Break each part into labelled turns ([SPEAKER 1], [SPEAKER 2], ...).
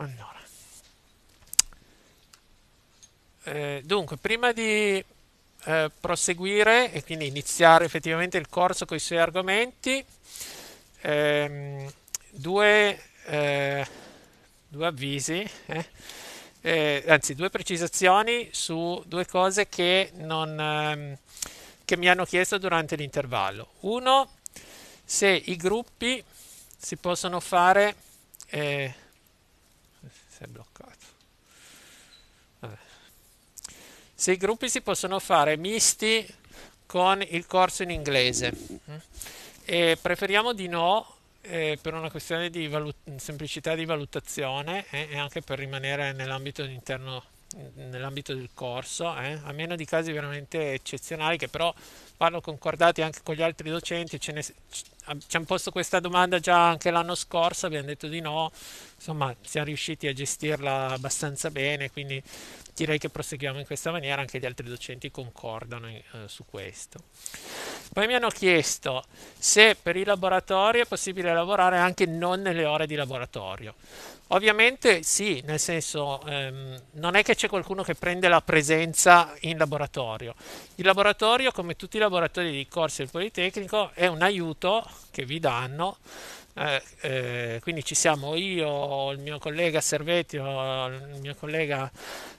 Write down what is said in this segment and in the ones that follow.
[SPEAKER 1] Allora. Eh, dunque, prima di eh, proseguire e quindi iniziare effettivamente il corso con i suoi argomenti, ehm, due, eh, due, avvisi, eh, eh, anzi due precisazioni su due cose che, non, ehm, che mi hanno chiesto durante l'intervallo. Uno, se i gruppi si possono fare eh, si è bloccato. Vabbè. Se i gruppi si possono fare misti con il corso in inglese. Mm? E preferiamo di no eh, per una questione di valut- semplicità di valutazione eh, e anche per rimanere nell'ambito interno nell'ambito del corso, eh? a meno di casi veramente eccezionali che però vanno concordati anche con gli altri docenti, ne, ci hanno posto questa domanda già anche l'anno scorso, abbiamo detto di no, insomma siamo riusciti a gestirla abbastanza bene, quindi direi che proseguiamo in questa maniera, anche gli altri docenti concordano eh, su questo. Poi mi hanno chiesto se per i laboratori è possibile lavorare anche non nelle ore di laboratorio. Ovviamente sì, nel senso ehm, non è che c'è qualcuno che prende la presenza in laboratorio. Il laboratorio, come tutti i laboratori di corsi del Politecnico, è un aiuto che vi danno. Eh, eh, quindi ci siamo io, il mio collega Servetti, il mio collega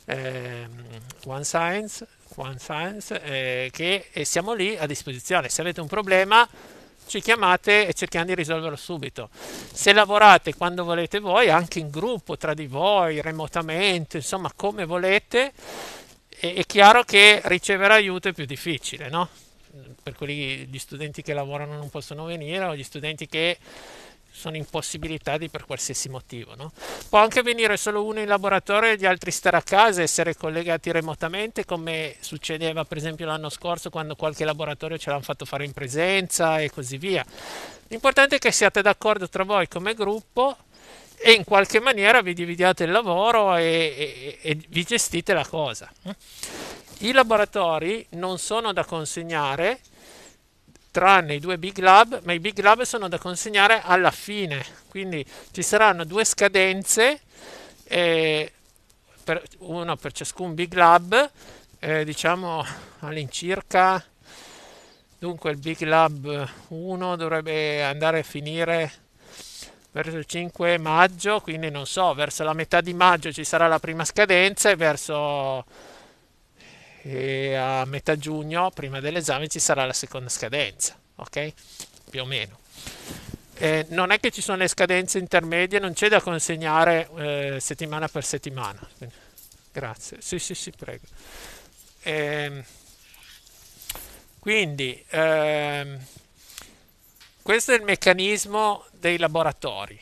[SPEAKER 1] ehm, eh, One Science, One Science che siamo lì a disposizione. Se avete un problema ci chiamate e cerchiamo di risolverlo subito. Se lavorate quando volete voi, anche in gruppo tra di voi, remotamente, insomma come volete, è, è chiaro che ricevere aiuto è più difficile, no? Per quelli gli studenti che lavorano non possono venire o gli studenti che sono impossibilitati per qualsiasi motivo. No? Può anche venire solo uno in laboratorio e gli altri stare a casa, essere collegati remotamente, come succedeva per esempio l'anno scorso quando qualche laboratorio ce l'hanno fatto fare in presenza e così via. L'importante è che siate d'accordo tra voi come gruppo e in qualche maniera vi dividiate il lavoro e, e, e vi gestite la cosa. Eh. I laboratori non sono da consegnare tranne i due big lab, ma i big lab sono da consegnare alla fine, quindi ci saranno due scadenze, eh, per, uno per ciascun big lab, eh, diciamo all'incirca, dunque il big lab 1 dovrebbe andare a finire verso il 5 maggio, quindi non so, verso la metà di maggio ci sarà la prima scadenza e verso e a metà giugno, prima dell'esame, ci sarà la seconda scadenza, ok? Più o meno. Eh, non è che ci sono le scadenze intermedie, non c'è da consegnare eh, settimana per settimana. Grazie. Sì, sì, sì, prego. Eh, quindi, ehm, questo è il meccanismo dei laboratori.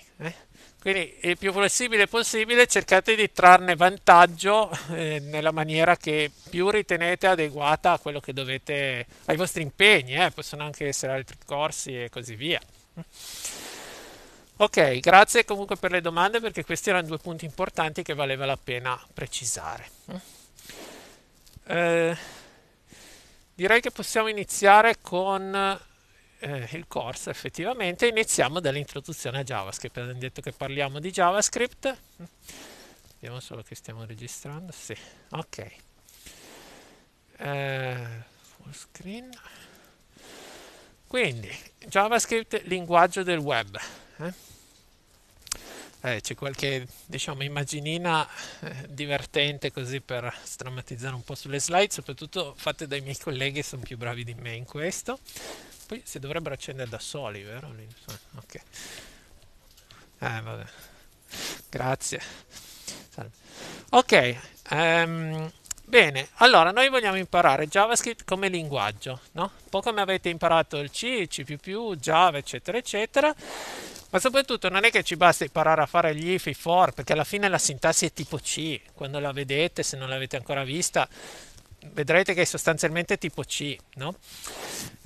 [SPEAKER 1] Quindi il più flessibile possibile cercate di trarne vantaggio eh, nella maniera che più ritenete adeguata a quello che dovete, ai vostri impegni, eh, possono anche essere altri corsi e così via. Ok, grazie comunque per le domande perché questi erano due punti importanti che valeva la pena precisare. Eh, direi che possiamo iniziare con eh, il corso effettivamente iniziamo dall'introduzione a JavaScript. Abbiamo detto che parliamo di JavaScript. Vediamo solo che stiamo registrando. Sì, ok. Eh, full screen. Quindi, JavaScript, linguaggio del web. Eh? Eh, c'è qualche diciamo, immaginina eh, divertente così per strammatizzare un po' sulle slide, soprattutto fatte dai miei colleghi, sono più bravi di me in questo. Poi si dovrebbero accendere da soli, vero? Ok. Eh, vabbè. Grazie. Ok. Um, bene, allora noi vogliamo imparare JavaScript come linguaggio, no? Un po' come avete imparato il C, C++, Java, eccetera, eccetera. Ma soprattutto non è che ci basta imparare a fare gli if, i for, perché alla fine la sintassi è tipo C. Quando la vedete, se non l'avete ancora vista, vedrete che è sostanzialmente tipo C, no?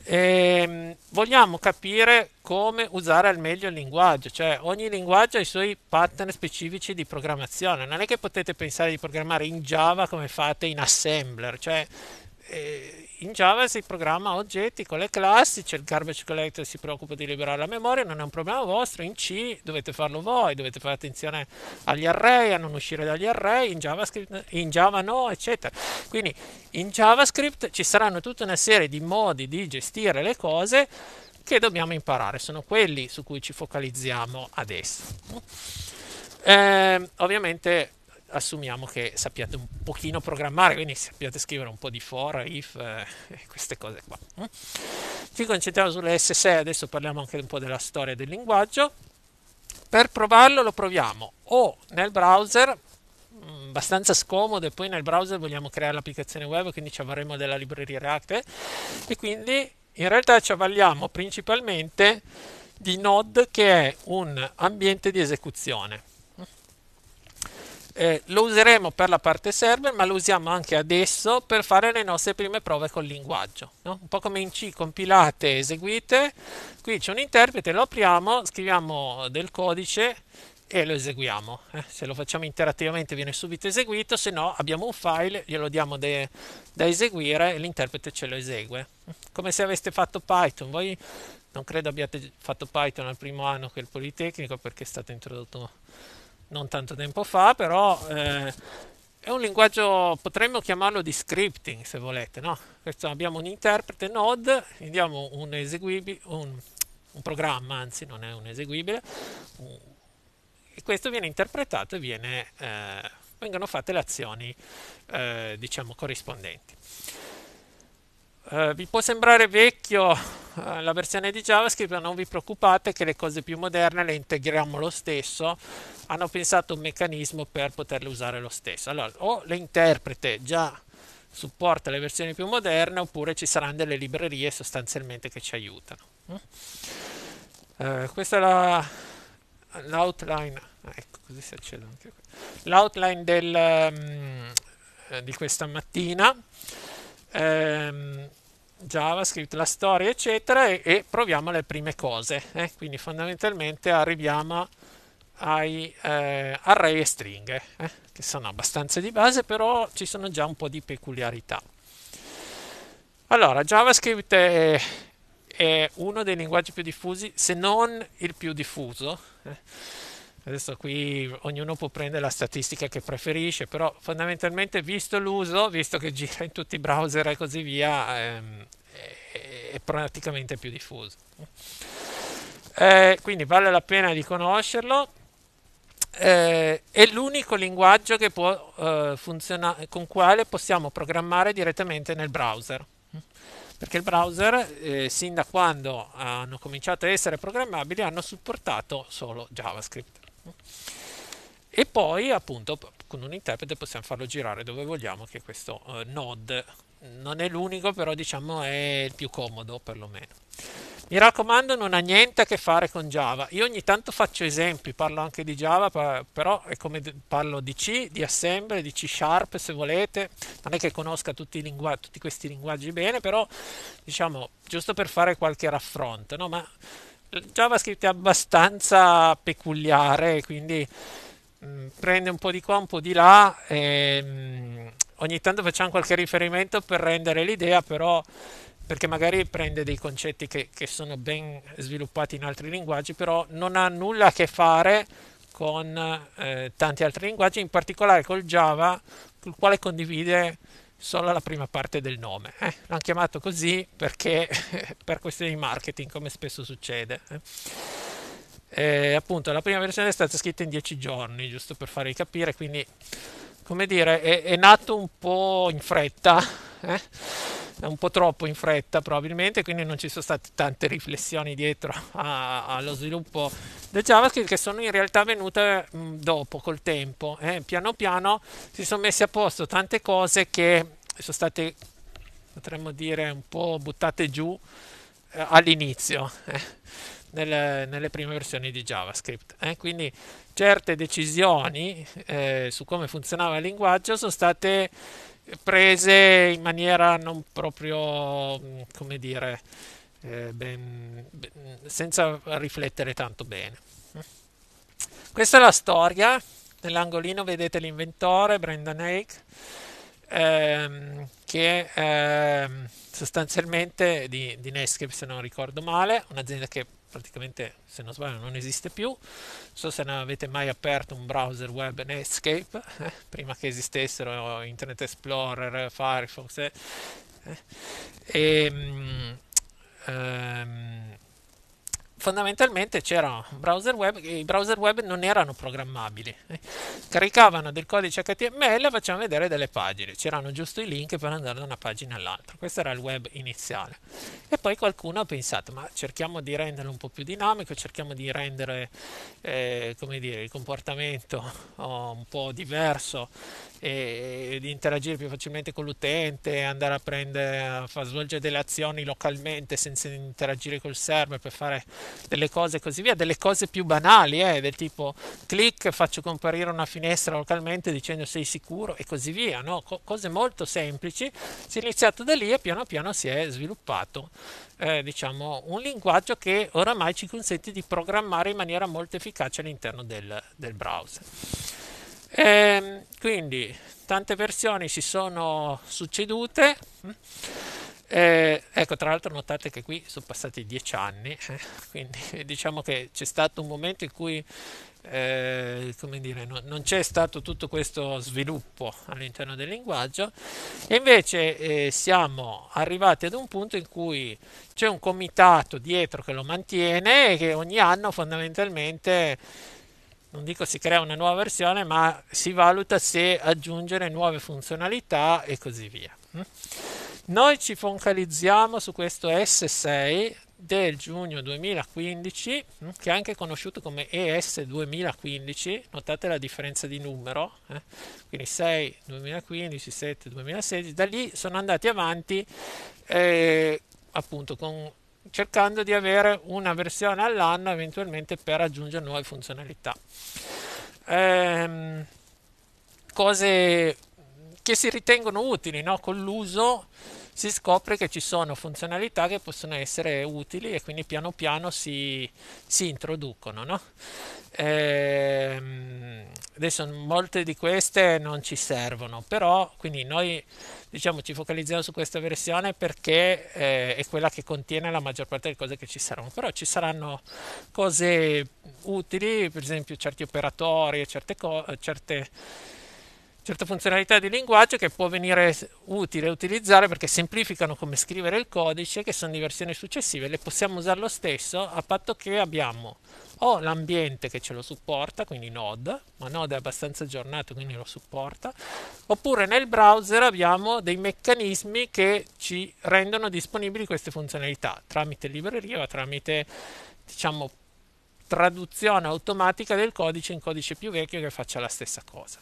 [SPEAKER 1] E ehm, vogliamo capire come usare al meglio il linguaggio, cioè ogni linguaggio ha i suoi pattern specifici di programmazione, non è che potete pensare di programmare in Java come fate in Assembler, cioè eh, in Java si programma oggetti con le classi, c'è il garbage collector che si preoccupa di liberare la memoria, non è un problema vostro, in C dovete farlo voi, dovete fare attenzione agli array, a non uscire dagli array, in, JavaScript, in Java no, eccetera. Quindi in JavaScript ci saranno tutta una serie di modi di gestire le cose che dobbiamo imparare, sono quelli su cui ci focalizziamo adesso. Eh, ovviamente assumiamo che sappiate un pochino programmare, quindi sappiate scrivere un po' di for, if, eh, queste cose qua. Mm? Ci concentriamo sulle S6, adesso parliamo anche un po' della storia del linguaggio. Per provarlo lo proviamo o nel browser, mm, abbastanza scomodo e poi nel browser vogliamo creare l'applicazione web, quindi ci avvarremo della libreria React e quindi in realtà ci avvaliamo principalmente di Node che è un ambiente di esecuzione eh, lo useremo per la parte server, ma lo usiamo anche adesso per fare le nostre prime prove col linguaggio. No? Un po' come in C, compilate, eseguite. Qui c'è un interprete, lo apriamo, scriviamo del codice e lo eseguiamo. Eh, se lo facciamo interattivamente viene subito eseguito, se no abbiamo un file, glielo diamo de, da eseguire e l'interprete ce lo esegue. Come se aveste fatto Python. Voi non credo abbiate fatto Python al primo anno che il Politecnico perché è stato introdotto non tanto tempo fa, però eh, è un linguaggio, potremmo chiamarlo di scripting se volete, no? Questo, abbiamo un interprete node, gli diamo un eseguibile, un, un programma, anzi non è un eseguibile, e questo viene interpretato e viene, eh, vengono fatte le azioni, eh, diciamo, corrispondenti. Eh, vi può sembrare vecchio eh, la versione di JavaScript, ma non vi preoccupate che le cose più moderne le integriamo lo stesso. Hanno pensato un meccanismo per poterle usare lo stesso. Allora, o l'interprete già supporta le versioni più moderne, oppure ci saranno delle librerie sostanzialmente che ci aiutano. Mm? Eh, questa è la, l'outline. Ah, ecco, così si accede anche L'outline del, um, di questa mattina. Um, JavaScript, la storia, eccetera, e, e proviamo le prime cose. Eh? Quindi fondamentalmente arriviamo ai eh, array e stringhe, eh? che sono abbastanza di base, però ci sono già un po' di peculiarità. Allora, JavaScript è, è uno dei linguaggi più diffusi, se non il più diffuso. Eh. Adesso qui ognuno può prendere la statistica che preferisce, però fondamentalmente visto l'uso, visto che gira in tutti i browser e così via, ehm, è, praticamente più diffuso. Eh, quindi vale la pena di conoscerlo. Eh, è l'unico linguaggio che può, eh, funzionare, con quale possiamo programmare direttamente nel browser. Perché il browser, eh, sin da quando hanno cominciato a essere programmabili, hanno supportato solo JavaScript. E poi appunto con un interprete possiamo farlo girare dove vogliamo, che questo eh, node non è l'unico, però diciamo è il più comodo perlomeno. Mi raccomando, non ha niente a che fare con Java. Io ogni tanto faccio esempi, parlo anche di Java, però è come parlo di C, di Assembly, di C Sharp se volete. Non è che conosca tutti, lingua- tutti questi linguaggi bene, però diciamo giusto per fare qualche raffronto, no? Ma JavaScript è abbastanza peculiare, quindi mh, mm, prende un po' di qua, un po' di là. E, ehm, mh, ogni tanto facciamo qualche riferimento per rendere l'idea, però perché magari prende dei concetti che, che, sono ben sviluppati in altri linguaggi, però non ha nulla a che fare con eh, tanti altri linguaggi, in particolare col Java, col quale condivide solo la prima parte del nome. Eh? L'hanno chiamato così perché per questioni di marketing, come spesso succede. Eh. eh? appunto, la prima versione è stata scritta in dieci giorni, giusto per farvi capire, quindi come dire, è, è nato un po' in fretta. Eh? un po' troppo in fretta probabilmente, quindi non ci sono state tante riflessioni dietro a, allo sviluppo del JavaScript che sono in realtà venute mm, dopo, col tempo. Eh. Piano piano si sono messe a posto tante cose che sono state, potremmo dire, un po' buttate giù eh, all'inizio. Eh. Nelle, nelle, prime versioni di JavaScript. Eh? Quindi certe decisioni eh, su come funzionava il linguaggio sono state prese in maniera non proprio, come dire, eh, ben, ben, senza riflettere tanto bene. Questa è la storia. Nell'angolino vedete l'inventore, Brendan Hake, ehm, che ehm, sostanzialmente di, di Netscape, se non ricordo male, un'azienda che praticamente se non sbaglio non esiste più non so se non avete mai aperto un browser web Netscape eh, prima che esistessero Internet Explorer Firefox eh, e, um, um, fondamentalmente c'era un browser web e i browser web non erano programmabili. Eh. Caricavano del codice HTML e facevano vedere delle pagine, c'erano giusto i link per andare da una pagina all'altra. Questo era il web iniziale. E poi qualcuno ha pensato, ma cerchiamo di renderlo un po' più dinamico, cerchiamo di rendere eh, dire, il comportamento oh, un po' diverso e, di interagire più facilmente con l'utente, andare a, prendere, a svolgere delle azioni localmente senza interagire col server per fare delle cose così via, delle cose più banali, eh, del tipo clic, faccio comparire una finestra localmente dicendo sei sicuro e così via, no? Co- cose molto semplici. Si è iniziato da lì e piano piano si è sviluppato eh, diciamo, un linguaggio che oramai ci consente di programmare in maniera molto efficace all'interno del, del browser. E, ehm, quindi tante versioni si sono succedute. Hm? Eh, ecco, tra l'altro notate che qui sono passati dieci anni, eh, quindi diciamo che c'è stato un momento in cui eh, come dire, no, non c'è stato tutto questo sviluppo all'interno del linguaggio e invece eh, siamo arrivati ad un punto in cui c'è un comitato dietro che lo mantiene e che ogni anno fondamentalmente non dico si crea una nuova versione, ma si valuta se aggiungere nuove funzionalità e così via. Mm. Noi ci focalizziamo su questo S6 del giugno 2015, mm, che è anche conosciuto come ES 2015, notate la differenza di numero, eh? quindi 6 2015, 7 2016, da lì sono andati avanti eh, appunto con, cercando di avere una versione all'anno eventualmente per aggiungere nuove funzionalità. Ehm, cose che si ritengono utili no? con l'uso si scopre che ci sono funzionalità che possono essere utili e quindi piano piano si, si introducono. No? Ehm, adesso molte di queste non ci servono, però quindi noi diciamo, ci focalizziamo su questa versione perché eh, è quella che contiene la maggior parte delle cose che ci saranno, però ci saranno cose utili, per esempio certi operatori e certe cose, certe certe funzionalità di linguaggio che può venire utile utilizzare perché semplificano come scrivere il codice, che sono di versioni successive, le possiamo usare lo stesso a patto che abbiamo o l'ambiente che ce lo supporta, quindi Node, ma Node è abbastanza aggiornato quindi lo supporta, oppure nel browser abbiamo dei meccanismi che ci rendono disponibili queste funzionalità tramite libreria o tramite diciamo traduzione automatica del codice in codice più vecchio che faccia la stessa cosa.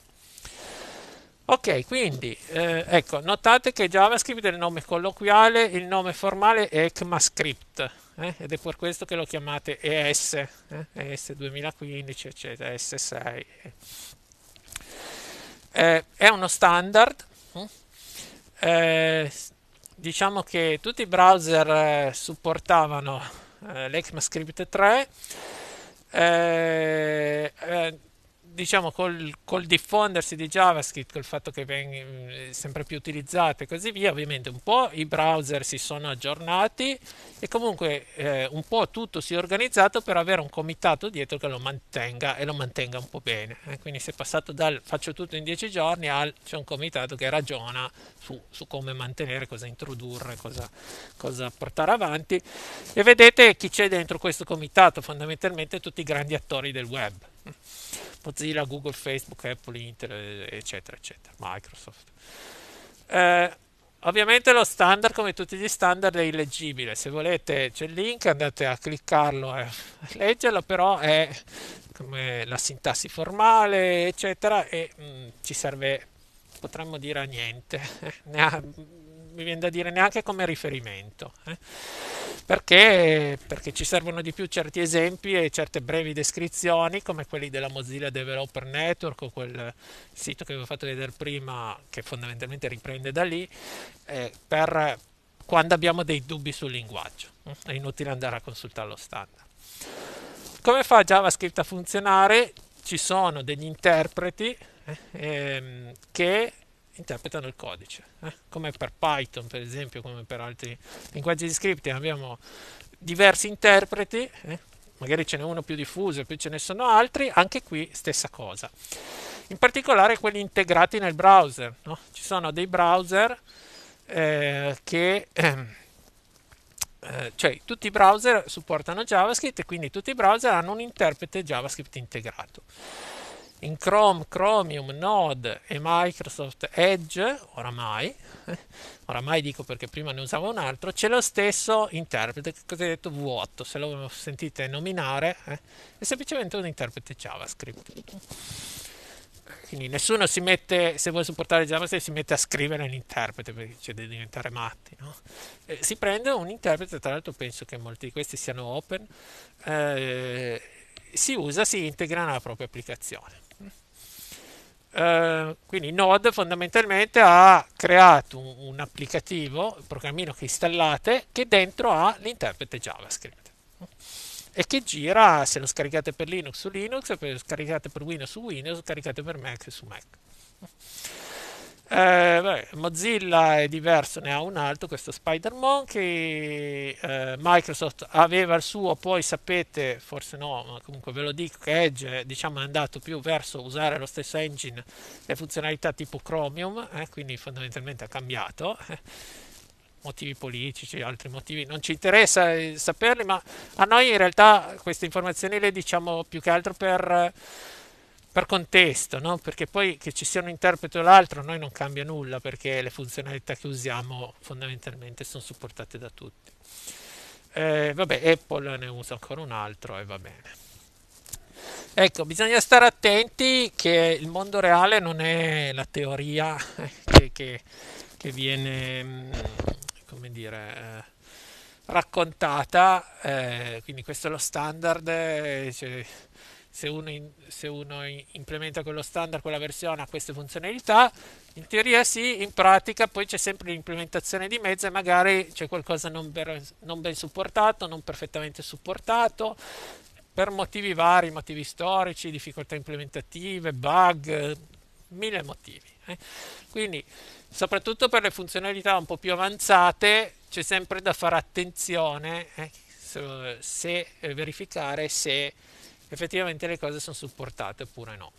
[SPEAKER 1] Ok, quindi eh, ecco, notate che JavaScript è il nome colloquiale, il nome formale è ECMAScript eh? ed è per questo che lo chiamate ES, eh? ES 2015, eccetera, S6. Eh. Eh, è uno standard. Eh. diciamo che tutti i browser supportavano l'ECMAScript 3 diciamo col, col, diffondersi di JavaScript, col fatto che venga eh, sempre più utilizzato e così via, ovviamente un po' i browser si sono aggiornati e comunque eh, un po' tutto si è organizzato per avere un comitato dietro che lo mantenga e lo mantenga un po' bene. Eh? Quindi si è passato dal faccio tutto in dieci giorni al c'è un comitato che ragiona su, su come mantenere, cosa introdurre, cosa, cosa portare avanti e vedete chi c'è dentro questo comitato, fondamentalmente tutti i grandi attori del web. Mozilla, Google, Facebook, Apple, Intel, eccetera, eccetera, Microsoft. Eh, ovviamente lo standard, come tutti gli standard, è illeggibile. Se volete c'è il link, andate a cliccarlo e leggerlo, però è come la sintassi formale, eccetera, e mh, mm, ci serve, potremmo dire, a niente. ne ha mi viene da dire neanche come riferimento, eh? perché, perché ci servono di più certi esempi e certe brevi descrizioni come quelli della Mozilla Developer Network o quel sito che vi ho fatto vedere prima che fondamentalmente riprende da lì eh, per quando abbiamo dei dubbi sul linguaggio, eh. è inutile andare a consultare lo standard. Come fa JavaScript a funzionare? Ci sono degli interpreti eh, ehm, che interpretano il codice, eh? come per Python per esempio, come per altri linguaggi di scripting abbiamo diversi interpreti, eh? magari ce n'è uno più diffuso e poi ce ne sono altri, anche qui stessa cosa. In particolare quelli integrati nel browser, no? ci sono dei browser eh, che... Ehm, eh, cioè tutti i browser supportano JavaScript e quindi tutti i browser hanno un interprete JavaScript integrato in Chrome, Chromium, Node e Microsoft Edge, oramai, eh, oramai dico perché prima ne usavo un altro, c'è lo stesso interprete cosiddetto vuoto, se lo sentite nominare, eh, è semplicemente un interprete JavaScript. Quindi nessuno si mette, se vuole supportare JavaScript, si mette a scrivere l'interprete perché c'è da diventare matti. No? Eh, si prende un interprete, tra l'altro penso che molti di questi siano open, eh, si usa, si integra nella propria applicazione eh, quindi Node fondamentalmente ha creato un, un applicativo, un programmino che installate, che dentro ha l'interprete JavaScript e che gira se lo scaricate per Linux su Linux, se lo scaricate per Windows su Windows, se lo scaricate per Mac su Mac. Eh, beh, Mozilla è diverso, ne ha un altro, questo Spider Monkey. Eh, Microsoft aveva il suo, poi sapete, forse no, ma comunque ve lo dico, che Edge eh, diciamo, è andato più verso usare lo stesso engine, le funzionalità tipo Chromium, eh, quindi fondamentalmente ha cambiato. Eh. Motivi politici, altri motivi, non ci interessa eh, saperli, ma a noi in realtà queste informazioni le diciamo più che altro per per contesto, no? perché poi che ci sia un interprete o l'altro noi non cambia nulla perché le funzionalità che usiamo fondamentalmente sono supportate da tutti. Eh, vabbè, Apple ne usa ancora un altro e va bene. Ecco, bisogna stare attenti che il mondo reale non è la teoria eh, che, che, che viene, mm, come dire, eh, raccontata, eh, quindi questo è lo standard. Eh, cioè, se uno, in, se uno implementa quello standard, quella versione, ha queste funzionalità, in teoria sì, in pratica poi c'è sempre l'implementazione di mezzo e magari c'è qualcosa non, ber, non ben supportato, non perfettamente supportato, per motivi vari, motivi storici, difficoltà implementative, bug, mille motivi. Eh. Quindi, soprattutto per le funzionalità un po' più avanzate, c'è sempre da fare attenzione eh, se, se, verificare se effettivamente le cose sono supportate oppure no.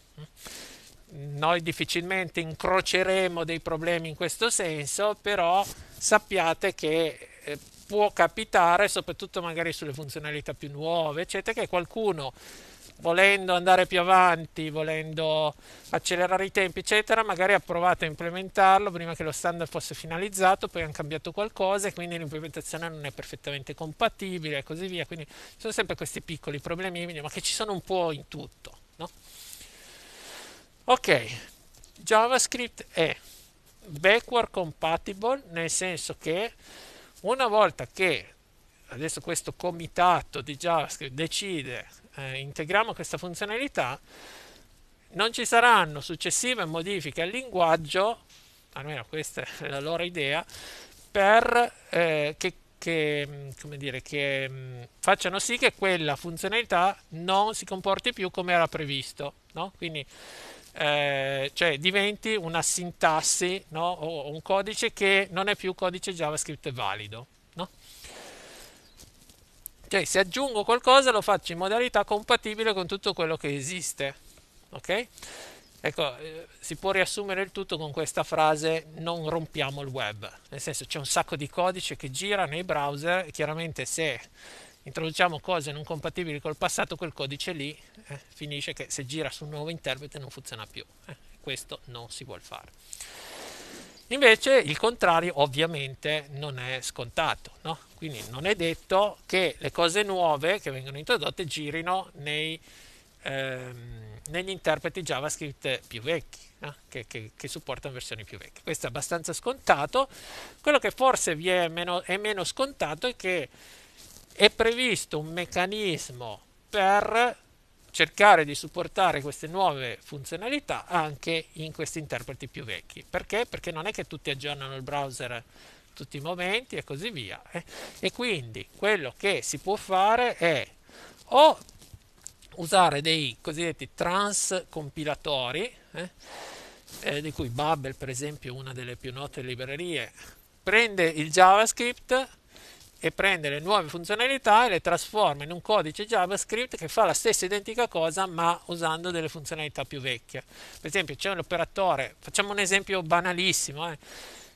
[SPEAKER 1] Noi difficilmente incroceremo dei problemi in questo senso, però sappiate che eh, può capitare, soprattutto magari sulle funzionalità più nuove, eccetera, che qualcuno volendo andare più avanti, volendo accelerare i tempi, eccetera, magari ha provato a implementarlo prima che lo standard fosse finalizzato, poi hanno cambiato qualcosa e quindi l'implementazione non è perfettamente compatibile e così via. Quindi sono sempre questi piccoli problemi, ma che ci sono un po' in tutto. No? Ok, JavaScript è backward compatible, nel senso che una volta che adesso questo comitato di JavaScript decide eh, integriamo questa funzionalità, non ci saranno successive modifiche al linguaggio, almeno questa è la loro idea, per eh, che, che, mm, dire, che mh, mm, facciano sì che quella funzionalità non si comporti più come era previsto. No? Quindi, eh, cioè diventi una sintassi no? o un codice che non è più codice JavaScript valido. Cioè, se aggiungo qualcosa lo faccio in modalità compatibile con tutto quello che esiste. Ok? Ecco, eh, si può riassumere il tutto con questa frase non rompiamo il web, nel senso c'è un sacco di codice che gira nei browser e chiaramente se introduciamo cose non compatibili col passato, quel codice lì eh, finisce che se gira su un nuovo interprete non funziona più. Eh, questo non si vuole fare. Invece il contrario ovviamente non è scontato, no? quindi non è detto che le cose nuove che vengono introdotte girino nei, ehm, negli interpreti JavaScript più vecchi, no? che, che, che, supportano versioni più vecchie. Questo è abbastanza scontato, quello che forse vi è meno, è meno scontato è che è previsto un meccanismo per cercare di supportare queste nuove funzionalità anche in questi interpreti più vecchi. Perché? Perché non è che tutti aggiornano il browser tutti i momenti e così via. Eh? E quindi quello che si può fare è o usare dei cosiddetti trans compilatori, eh? Eh, di cui Babel per esempio una delle più note librerie, prende il JavaScript, e prende le nuove funzionalità e le trasforma in un codice JavaScript che fa la stessa identica cosa ma usando delle funzionalità più vecchie. Per esempio c'è un operatore, facciamo un esempio banalissimo, eh.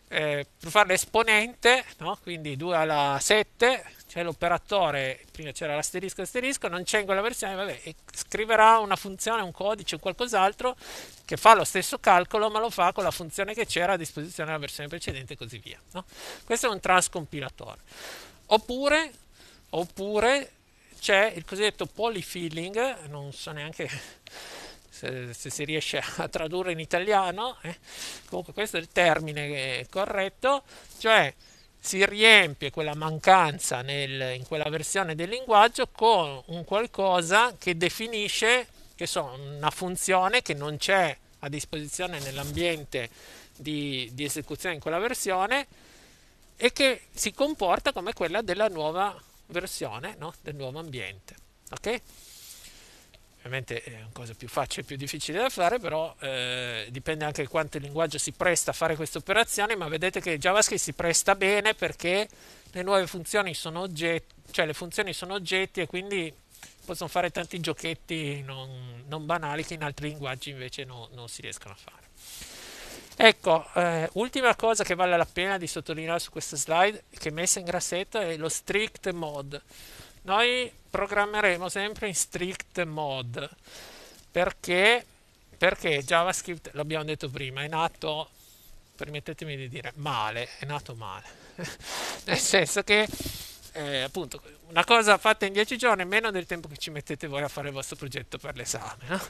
[SPEAKER 1] Eh, per fare l'esponente, no? quindi 2 alla 7, c'è l'operatore, prima c'era l'asterisco asterisco, non c'è in quella versione, vabbè, scriverà una funzione, un codice o qualcos'altro che fa lo stesso calcolo ma lo fa con la funzione che c'era a disposizione nella versione precedente e così via. No? Questo è un transcompilatore. Oppure, oppure c'è il cosiddetto polyfilling, non so neanche se, se, si riesce a tradurre in italiano, eh. comunque questo è il termine corretto, cioè si riempie quella mancanza nel, in quella versione del linguaggio con un qualcosa che definisce che so, una funzione che non c'è a disposizione nell'ambiente di, di esecuzione in quella versione e che si comporta come quella della nuova versione no? del nuovo ambiente. Okay? Ovviamente è una cosa più facile, e più difficile da fare, però eh, dipende anche da quanto il linguaggio si presta a fare queste operazioni, ma vedete che JavaScript si presta bene perché le nuove funzioni sono oggetti, cioè le funzioni sono oggetti e quindi possono fare tanti giochetti non, non banali che in altri linguaggi invece no, non si riescono a fare. Ecco, eh, ultima cosa che vale la pena di sottolineare su questa slide, che è messa in grassetto, è lo strict mode. Noi programmeremo sempre in strict mode perché, perché JavaScript, l'abbiamo detto prima, è nato, permettetemi di dire, male, è nato male. Nel senso che eh, appunto una cosa fatta in 10 giorni è meno del tempo che ci mettete voi a fare il vostro progetto per l'esame. No?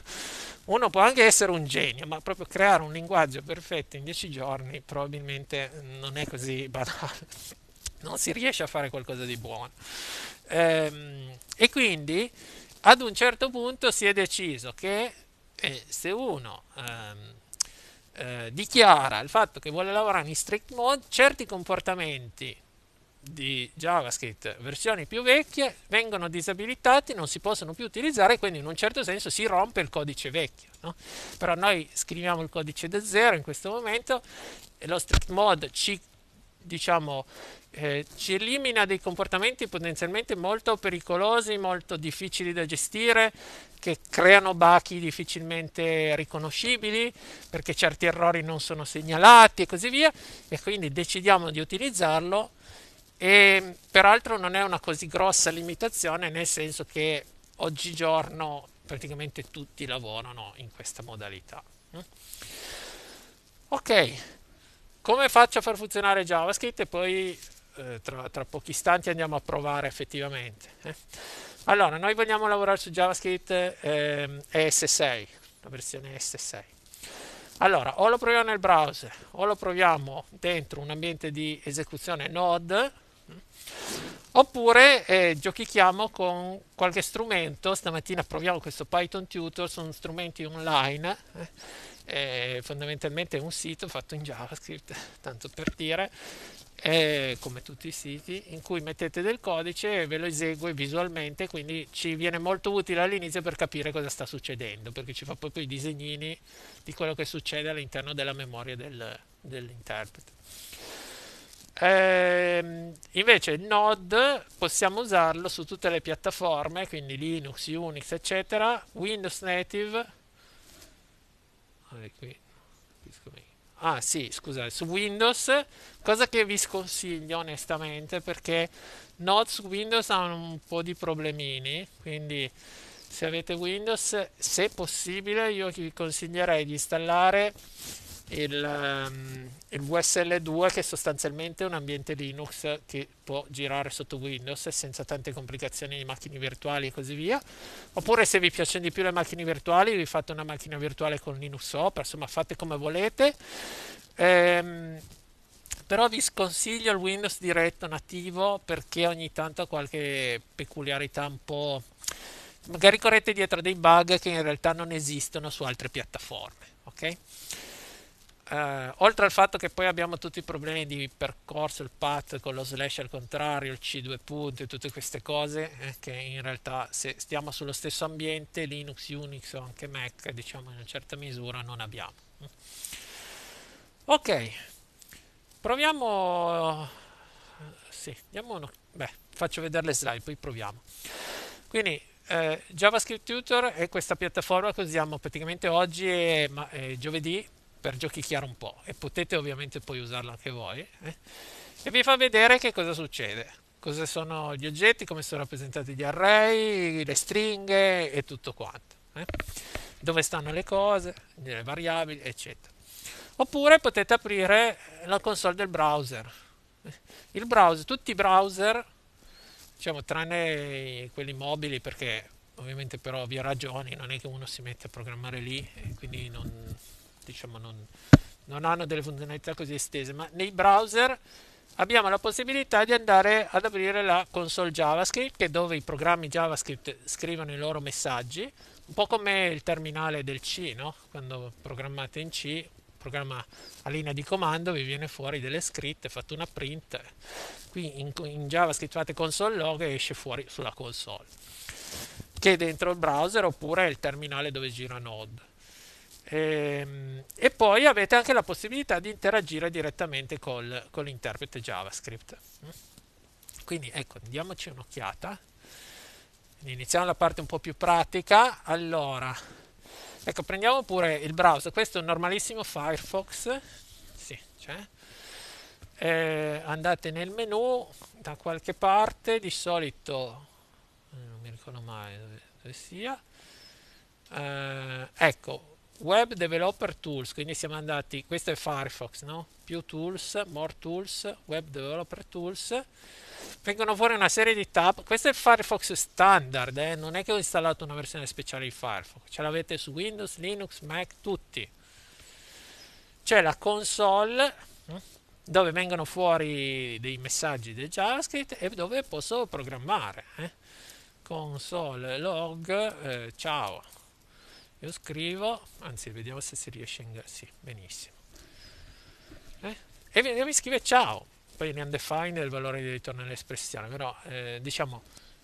[SPEAKER 1] Uno può anche essere un genio, ma proprio creare un linguaggio perfetto in 10 giorni probabilmente non è così banale, non si riesce a fare qualcosa di buono. Ehm, e quindi ad un certo punto si è deciso che eh, se uno... Ehm, eh, dichiara il fatto che vuole lavorare in strict mode certi comportamenti di JavaScript versioni più vecchie vengono disabilitati, non si possono più utilizzare, quindi in un certo senso si rompe il codice vecchio. No? Però noi scriviamo il codice da zero in questo momento e lo strict mode ci, diciamo, eh, ci elimina dei comportamenti potenzialmente molto pericolosi, molto difficili da gestire, che creano bachi difficilmente riconoscibili perché certi errori non sono segnalati e così via e quindi decidiamo di utilizzarlo e peraltro non è una così grossa limitazione, nel senso che oggigiorno praticamente tutti lavorano in questa modalità. Mm? Ok, come faccio a far funzionare JavaScript? E poi eh, tra, tra, pochi istanti andiamo a provare effettivamente. Eh. Allora, noi vogliamo lavorare su JavaScript eh, ES6, la versione s 6 Allora, o lo proviamo nel browser o lo proviamo dentro un ambiente di esecuzione Node Oppure eh, giochichiamo con qualche strumento, stamattina proviamo questo Python Tutor, sono strumenti online, eh. eh, fondamentalmente è un sito fatto in JavaScript, tanto per dire, eh, come tutti i siti, in cui mettete del codice e ve lo esegue visualmente, quindi ci viene molto utile all'inizio per capire cosa sta succedendo, perché ci fa proprio i disegnini di quello che succede all'interno della memoria del, dell'interprete. Eh, invece Node possiamo usarlo su tutte le piattaforme, quindi Linux, Unix, eccetera, Windows Native. Ah sì, scusate, su Windows, cosa che vi sconsiglio onestamente perché Node su Windows ha un po' di problemini, quindi se avete Windows, se possibile, io vi consiglierei di installare il, um, il VSL2 che è sostanzialmente un ambiente Linux che può girare sotto Windows senza tante complicazioni di macchine virtuali e così via oppure se vi piacciono di più le macchine virtuali vi fate una macchina virtuale con Linux Opera, insomma fate come volete ehm, però vi sconsiglio il Windows diretto nativo perché ogni tanto ha qualche peculiarità un po' magari correte dietro dei bug che in realtà non esistono su altre piattaforme ok eh, oltre al fatto che poi abbiamo tutti i problemi di percorso, il path con lo slash al contrario, il C2 punti, tutte queste cose eh, che in realtà se stiamo sullo stesso ambiente Linux, Unix o anche Mac diciamo in una certa misura non abbiamo. Ok, proviamo... Eh, sì, diamo uno... Beh, faccio vedere le slide, poi proviamo. Quindi eh, JavaScript Tutor è questa piattaforma che usiamo praticamente oggi e, eh, ma, eh, giovedì per giochicchiare un po' e potete ovviamente poi usarla anche voi eh? e vi fa vedere che cosa succede, cosa sono gli oggetti, come sono rappresentati gli array, le stringhe e tutto quanto, eh? dove stanno le cose, le variabili eccetera. Oppure potete aprire la console del browser. Eh. Il browser, tutti i browser, diciamo tranne quelli mobili perché ovviamente però via ragioni non è che uno si mette a programmare lì e quindi non, diciamo non, non hanno delle funzionalità così estese, ma nei browser abbiamo la possibilità di andare ad aprire la console JavaScript, che è dove i programmi JavaScript scrivono i loro messaggi, un po' come il terminale del C, no? quando programmate in C, programma a linea di comando, vi viene fuori delle scritte, fate una print, qui in, in JavaScript fate console log e esce fuori sulla console, che è dentro il browser oppure il terminale dove gira Node. E, ehm, e, poi avete anche la possibilità di interagire direttamente col, con l'interprete JavaScript. Quindi ecco, diamoci un'occhiata. Iniziamo la parte un po' più pratica. Allora, ecco, prendiamo pure il browser. Questo è un normalissimo Firefox. Sì, c'è. Eh, andate nel menu da qualche parte, di solito eh, non mi ricordo mai dove, dove sia. Eh, ecco, Web Developer Tools, quindi siamo andati, questo è Firefox, no? Più tools, more tools, Web Developer Tools. Vengono fuori una serie di tab. Questo è Firefox standard, eh? non è che ho installato una versione speciale di Firefox. Ce l'avete su Windows, Linux, Mac, tutti. C'è la console dove vengono fuori dei messaggi del JavaScript e dove posso programmare. Eh? Console log, eh, ciao io scrivo anzi vediamo se si riesce a ingaggiare sì, benissimo eh? e mi scrive ciao poi ne undefined il valore di ritorno all'espressione però eh, diciamo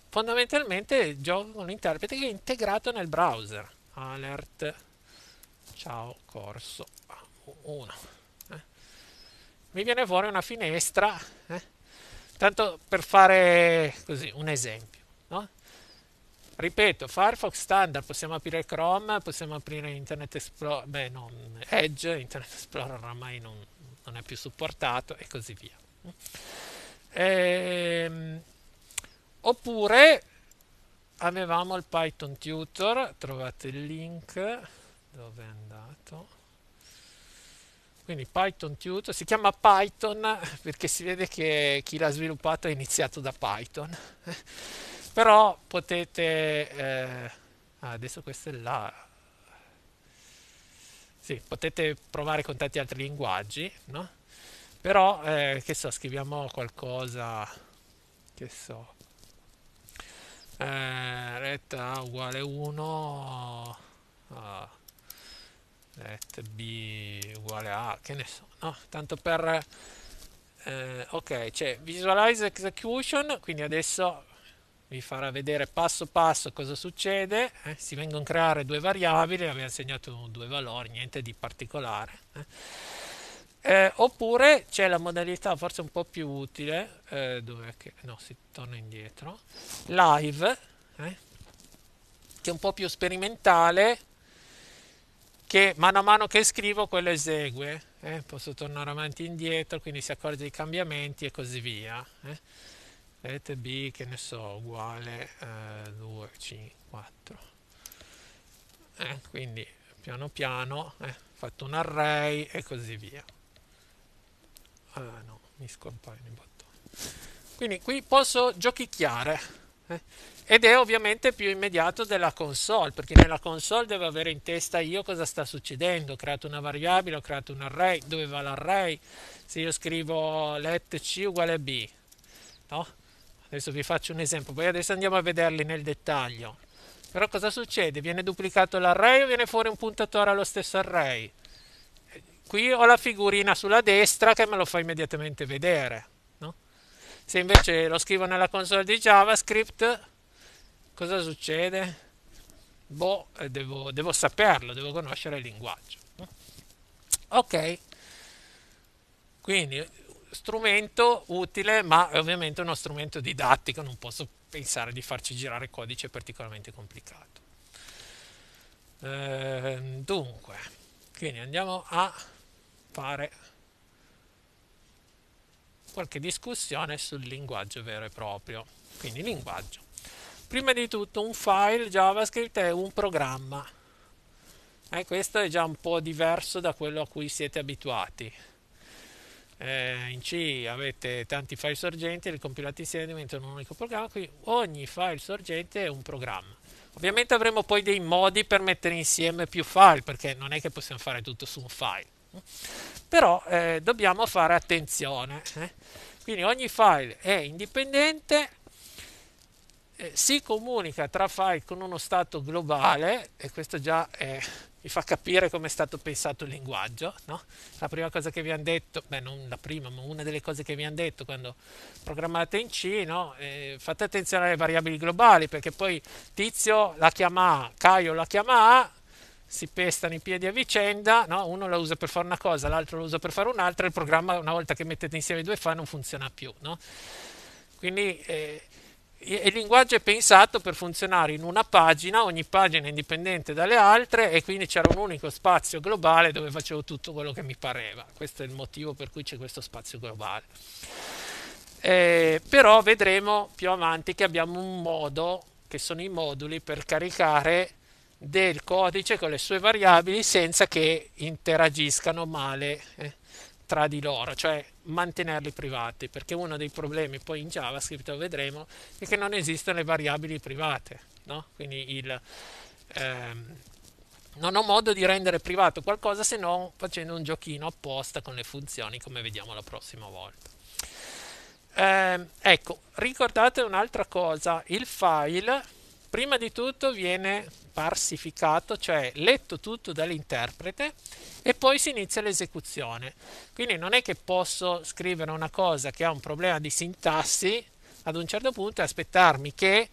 [SPEAKER 1] fondamentalmente gioco con l'interprete che è integrato nel browser alert ciao corso 1 eh? mi viene fuori una finestra eh? tanto per fare così un esempio ripeto Firefox standard possiamo aprire Chrome possiamo aprire Internet Explorer beh no, Edge Internet Explorer oramai non, non è più supportato e così via ehm, oppure avevamo il Python Tutor trovate il link dove è andato quindi Python Tutor si chiama Python perché si vede che chi l'ha sviluppato è iniziato da Python però potete eh, ah, adesso questo è là sì, potete provare con tanti altri linguaggi no? però eh, che so scriviamo qualcosa che so eh, retta uguale 1 ah, let b uguale a che ne so no? tanto per eh, ok c'è cioè visualize execution quindi adesso vi farà vedere passo passo cosa succede, eh? si vengono a creare due variabili, abbiamo segnato due valori, niente di particolare. Eh, eh oppure c'è la modalità forse un po' più utile, eh, dove no, si torna indietro, live, eh, che è un po' più sperimentale, che mano a mano che scrivo quello esegue, eh? posso tornare avanti e indietro, quindi si accorge dei cambiamenti e così via. Eh? rete B che ne so uguale eh, 2, 5, 4 eh, quindi piano piano eh, fatto un array e così via ah no, mi scompaiono i bottoni quindi qui posso giochicchiare eh. ed è ovviamente più immediato della console perché nella console devo avere in testa io cosa sta succedendo ho creato una variabile, ho creato un array dove va l'array se io scrivo let c uguale b no? Adesso vi faccio un esempio, poi adesso andiamo a vederli nel dettaglio. Però cosa succede? Viene duplicato l'array o viene fuori un puntatore allo stesso array? Qui ho la figurina sulla destra che me lo fa immediatamente vedere. No? Se invece lo scrivo nella console di JavaScript, cosa succede? Boh, eh, devo, devo saperlo, devo conoscere il linguaggio. No? Ok, quindi strumento utile, ma è ovviamente uno strumento didattico, non posso pensare di farci girare codice particolarmente complicato. Eh, dunque, quindi andiamo a fare qualche discussione sul linguaggio vero e proprio, quindi linguaggio. Prima di tutto un file JavaScript è un programma. Eh, questo è già un po' diverso da quello a cui siete abituati eh, in C avete tanti file sorgenti, li compilate insieme diventano un unico programma, quindi ogni file sorgente è un programma. Ovviamente avremo poi dei modi per mettere insieme più file, perché non è che possiamo fare tutto su un file. Però eh, dobbiamo fare attenzione. Eh? Quindi ogni file è indipendente, eh, si comunica tra file con uno stato globale, e questo già è vi fa capire come è stato pensato il linguaggio. No? La prima cosa che vi hanno detto, beh non la prima, ma una delle cose che vi hanno detto quando programmate in C, no? eh, fate attenzione alle variabili globali perché poi Tizio la chiama A, Caio la chiama A, si pestano i piedi a vicenda, no? uno la usa per fare una cosa, l'altro la usa per fare un'altra, il programma una volta che mettete insieme i due fa non funziona più. Quindi eh, il linguaggio è pensato per funzionare in una pagina, ogni pagina indipendente dalle altre e quindi c'era un unico spazio globale dove facevo tutto quello che mi pareva. Questo è il motivo per cui c'è questo spazio globale. Eh, però vedremo più avanti che abbiamo un modo, che sono i moduli, per caricare del codice con le sue variabili senza che interagiscano male. Eh tra di loro, cioè mantenerli privati, perché uno dei problemi poi in JavaScript lo vedremo è che non esistono le variabili private, no? quindi il, ehm, non ho modo di rendere privato qualcosa se non facendo un giochino apposta con le funzioni come vediamo la prossima volta. Ehm, ecco, ricordate un'altra cosa, il file prima di tutto viene parsificato, cioè letto tutto dall'interprete e poi si inizia l'esecuzione. Quindi non è che posso scrivere una cosa che ha un problema di sintassi ad un certo punto e aspettarmi che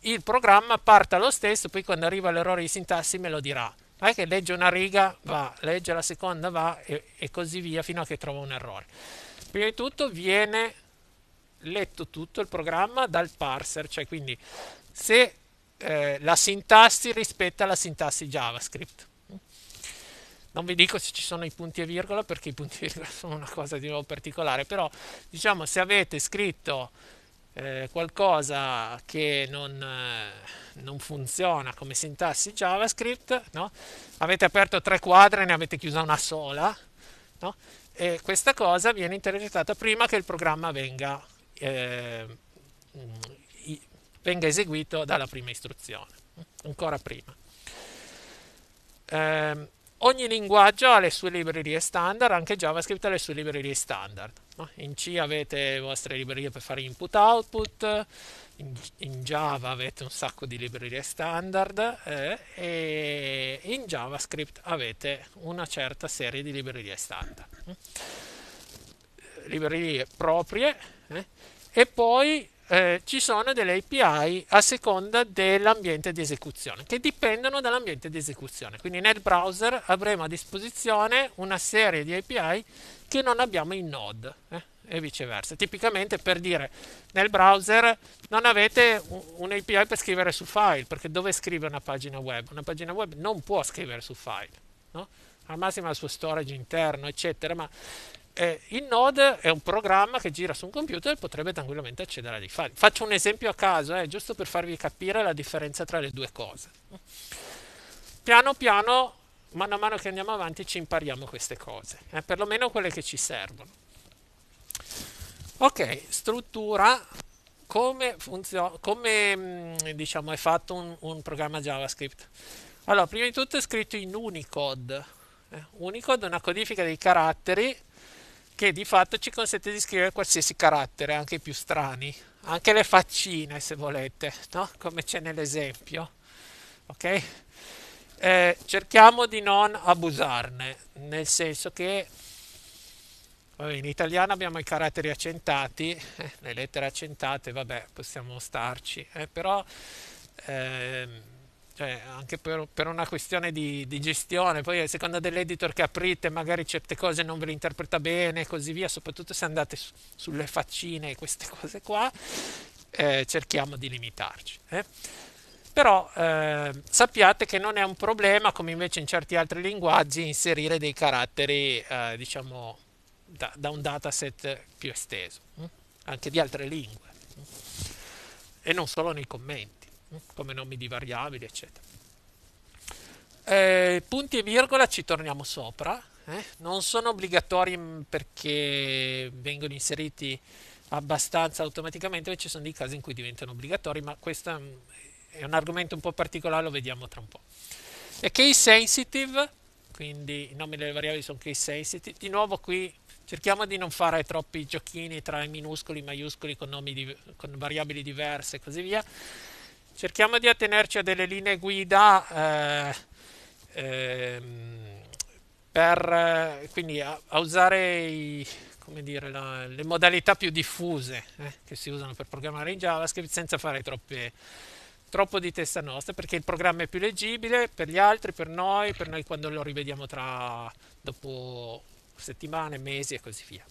[SPEAKER 1] il programma parta lo stesso, poi quando arriva l'errore di sintassi me lo dirà. Non è che legge una riga, va, legge la seconda, va e, e così via fino a che trova un errore. Prima di tutto viene letto tutto il programma dal parser, cioè quindi se eh, la sintassi rispetto alla sintassi JavaScript. Non vi dico se ci sono i punti e virgola perché i punti e virgola sono una cosa di nuovo particolare, però diciamo se avete scritto eh, qualcosa che non, eh, non, funziona come sintassi JavaScript, no? avete aperto tre quadre e ne avete chiusa una sola, no? e questa cosa viene interpretata prima che il programma venga eh, venga eseguito dalla prima istruzione, ancora prima. Eh, ogni linguaggio ha le sue librerie standard, anche JavaScript ha le sue librerie standard. No? In C avete le vostre librerie per fare input-output, in, in, Java avete un sacco di librerie standard eh, e in JavaScript avete una certa serie di librerie standard. Eh? Librerie proprie eh? e poi eh, ci sono delle API a seconda dell'ambiente di esecuzione, che dipendono dall'ambiente di esecuzione. Quindi nel browser avremo a disposizione una serie di API che non abbiamo in Node eh, e viceversa. Tipicamente per dire nel browser non avete un'API un per scrivere su file, perché dove scrive una pagina web? Una pagina web non può scrivere su file, no? al massimo al suo storage interno, eccetera, ma eh, il node è un programma che gira su un computer e potrebbe tranquillamente accedere a dei file. Faccio un esempio a caso, eh, giusto per farvi capire la differenza tra le due cose. Piano piano, mano a mano che andiamo avanti, ci impariamo queste cose, eh, perlomeno quelle che ci servono. Ok, struttura, come, funziona, come mm, diciamo, è fatto un, un programma JavaScript? Allora, prima di tutto è scritto in Unicode. Eh. Unicode è una codifica dei caratteri che di fatto ci consente di scrivere qualsiasi carattere, anche i più strani, anche le faccine se volete, no? come c'è nell'esempio. Ok? Eh, cerchiamo di non abusarne, nel senso che in italiano abbiamo i caratteri accentati, eh, le lettere accentate, vabbè, possiamo starci, eh, però ehm, cioè, anche per, per, una questione di, di, gestione, poi a seconda dell'editor che aprite magari certe cose non ve le interpreta bene e così via, soprattutto se andate su, sulle faccine e queste cose qua, eh, cerchiamo di limitarci. Eh? Però eh, sappiate che non è un problema, come invece in certi altri linguaggi, inserire dei caratteri, eh, diciamo, da, da, un dataset più esteso, mm, anche di altre lingue, mm. e non solo nei commenti come nomi di variabili, eccetera. Eh, punti e virgola ci torniamo sopra, eh? non sono obbligatori mm, perché vengono inseriti abbastanza automaticamente, ma ci sono dei casi in cui diventano obbligatori, ma questo mm, è un argomento un po' particolare, lo vediamo tra un po'. E case sensitive, quindi i nomi delle variabili sono case sensitive, di nuovo qui cerchiamo di non fare troppi giochini tra minuscoli, maiuscoli con, di, con variabili diverse e così via cerchiamo di attenerci a delle linee guida eh, ehm, per quindi a, a usare i, dire, la, le modalità più diffuse eh, che si usano per programmare in JavaScript senza fare troppe, troppo di testa nostra perché il programma è più leggibile per gli altri, per noi, per noi quando lo rivediamo tra dopo settimane, mesi e così via.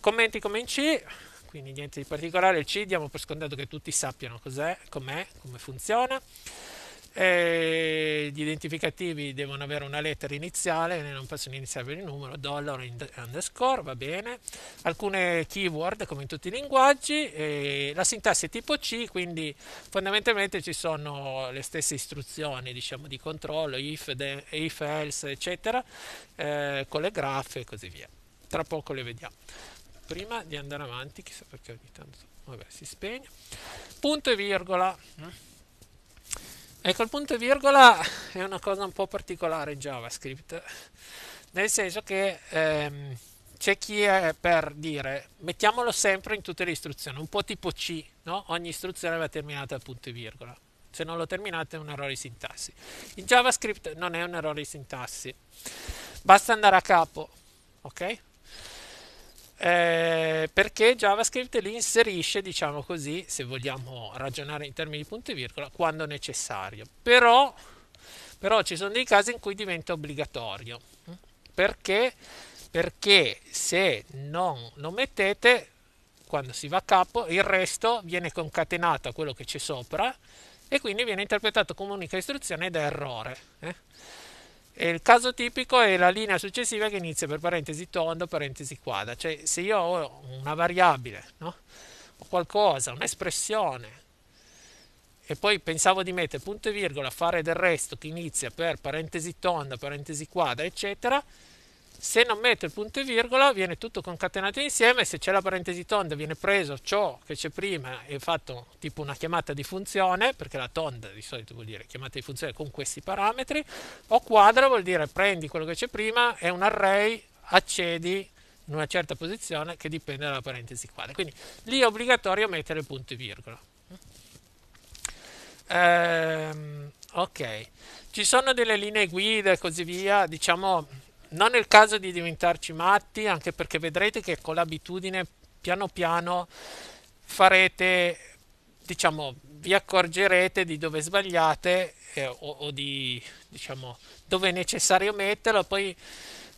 [SPEAKER 1] Commenti come in C, quindi niente di particolare. C diamo per scontato che tutti sappiano cos'è, com'è, come funziona. E gli identificativi devono avere una lettera iniziale, non possono iniziare per il numero, dollaro underscore, va bene. Alcune keyword come in tutti i linguaggi, la sintassi è tipo C, quindi fondamentalmente ci sono le stesse istruzioni diciamo, di controllo, if, de, if else, eccetera, eh, con le graffe e così via. Tra poco le vediamo prima di andare avanti, chissà perché ogni tanto vabbè, si spegne. Punto e virgola. Ecco, il punto e virgola è una cosa un po' particolare in JavaScript, nel senso che ehm, c'è chi è per dire mettiamolo sempre in tutte le istruzioni, un po' tipo C, no? ogni istruzione va terminata al punto e virgola. Se non lo terminate è un errore di sintassi. In JavaScript non è un errore di sintassi, basta andare a capo, ok? eh, perché JavaScript li inserisce, diciamo così, se vogliamo ragionare in termini di punto e virgola, quando necessario. Però, però ci sono dei casi in cui diventa obbligatorio. Perché? Perché se non lo mettete, quando si va a capo, il resto viene concatenato a quello che c'è sopra e quindi viene interpretato come unica istruzione ed è errore. Eh? E il caso tipico è la linea successiva che inizia per parentesi tondo, parentesi quadra. Cioè, se io ho una variabile, no? ho qualcosa, un'espressione, e poi pensavo di mettere punto e virgola, fare del resto che inizia per parentesi tonda, parentesi quadra, eccetera, se non metto il punto e virgola viene tutto concatenato insieme, se c'è la parentesi tonda viene preso ciò che c'è prima e fatto tipo una chiamata di funzione, perché la tonda di solito vuol dire chiamata di funzione con questi parametri, o quadra vuol dire prendi quello che c'è prima è un array accedi in una certa posizione che dipende dalla parentesi quadra. Quindi lì è obbligatorio mettere il punto e virgola. Ehm, ok, ci sono delle linee guida e così via, diciamo non è il caso di diventarci matti, anche perché vedrete che con l'abitudine piano piano farete, diciamo, vi accorgerete di dove sbagliate eh, o, o, di, diciamo, dove è necessario metterlo, poi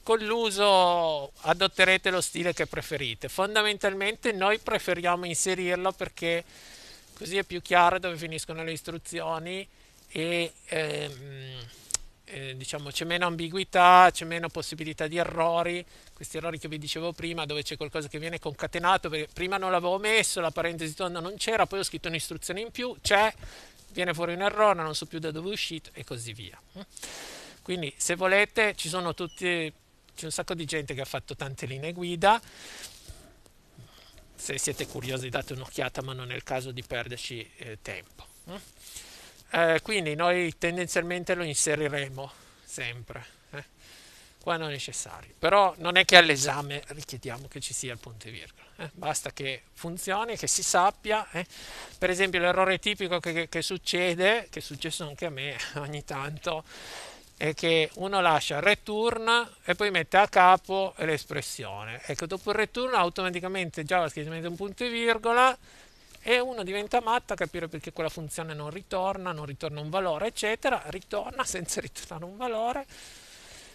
[SPEAKER 1] con l'uso adotterete lo stile che preferite. Fondamentalmente noi preferiamo inserirlo perché così è più chiaro dove finiscono le istruzioni e... Ehm, eh, diciamo c'è meno ambiguità, c'è meno possibilità di errori, questi errori che vi dicevo prima dove c'è qualcosa che viene concatenato, perché prima non l'avevo messo, la parentesi tonda non c'era, poi ho scritto un'istruzione in più, c'è, viene fuori un errore, non so più da dove è uscito e così via. Quindi se volete ci sono tutti, c'è un sacco di gente che ha fatto tante linee guida, se siete curiosi date un'occhiata ma non è il caso di perderci eh, tempo eh, quindi noi tendenzialmente lo inseriremo sempre eh. qua necessario però non è che all'esame richiediamo che ci sia il punto e virgola eh. basta che funzioni che si sappia eh. per esempio l'errore tipico che, che, che succede che è successo anche a me ogni tanto è che uno lascia return e poi mette a capo l'espressione. Ecco, dopo il return automaticamente JavaScript mette un punto e virgola e uno diventa matto a capire perché quella funzione non ritorna, non ritorna un valore, eccetera, ritorna senza ritornare un valore,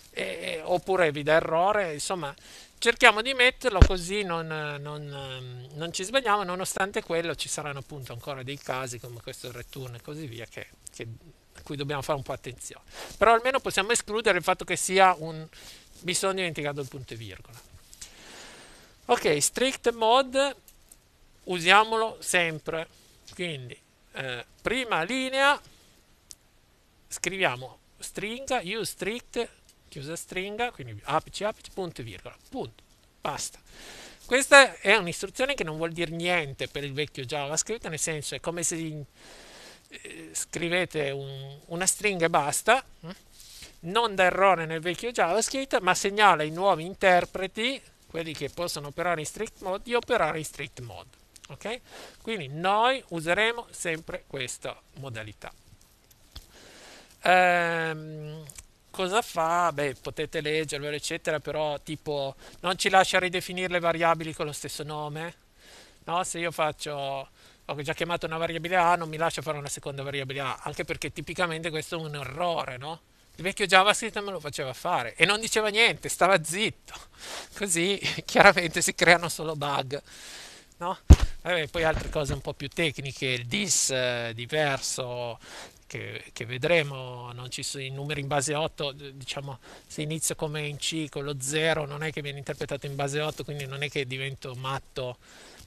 [SPEAKER 1] e, oppure vi dà errore, insomma cerchiamo di metterlo così non, non, non, ci sbagliamo, nonostante quello ci saranno appunto ancora dei casi come questo return e così via che, che, a cui dobbiamo fare un po' attenzione. Però almeno possiamo escludere il fatto che sia un mi sono dimenticato il punto e virgola. Ok, strict mode usiamolo sempre. Quindi eh, prima linea scriviamo stringa use strict chiusa stringa, quindi apice apice punto e virgola, punto, basta. Questa è un'istruzione che non vuol dire niente per il vecchio JavaScript, nel senso è come se eh, scrivete un, una stringa e basta, hm? non da errore nel vecchio JavaScript, ma segnala i nuovi interpreti, quelli che possono operare in strict mode, di operare in strict mode. Okay? Quindi noi useremo sempre questa modalità. Ehm, cosa fa? Beh, potete leggervelo, eccetera, però tipo non ci lascia ridefinire le variabili con lo stesso nome. No? Se io faccio ho già chiamato una variabile A, non mi lascia fare una seconda variabile A, anche perché tipicamente questo è un errore, no? Il vecchio JavaScript me lo faceva fare e non diceva niente, stava zitto. Così chiaramente si creano solo bug, no? Vabbè, poi altre cose un po' più tecniche, il DIS eh, diverso, che, che, vedremo, non ci sono i numeri in base 8, diciamo se inizio come in C con lo 0 non è che viene interpretato in base 8, quindi non è che divento matto,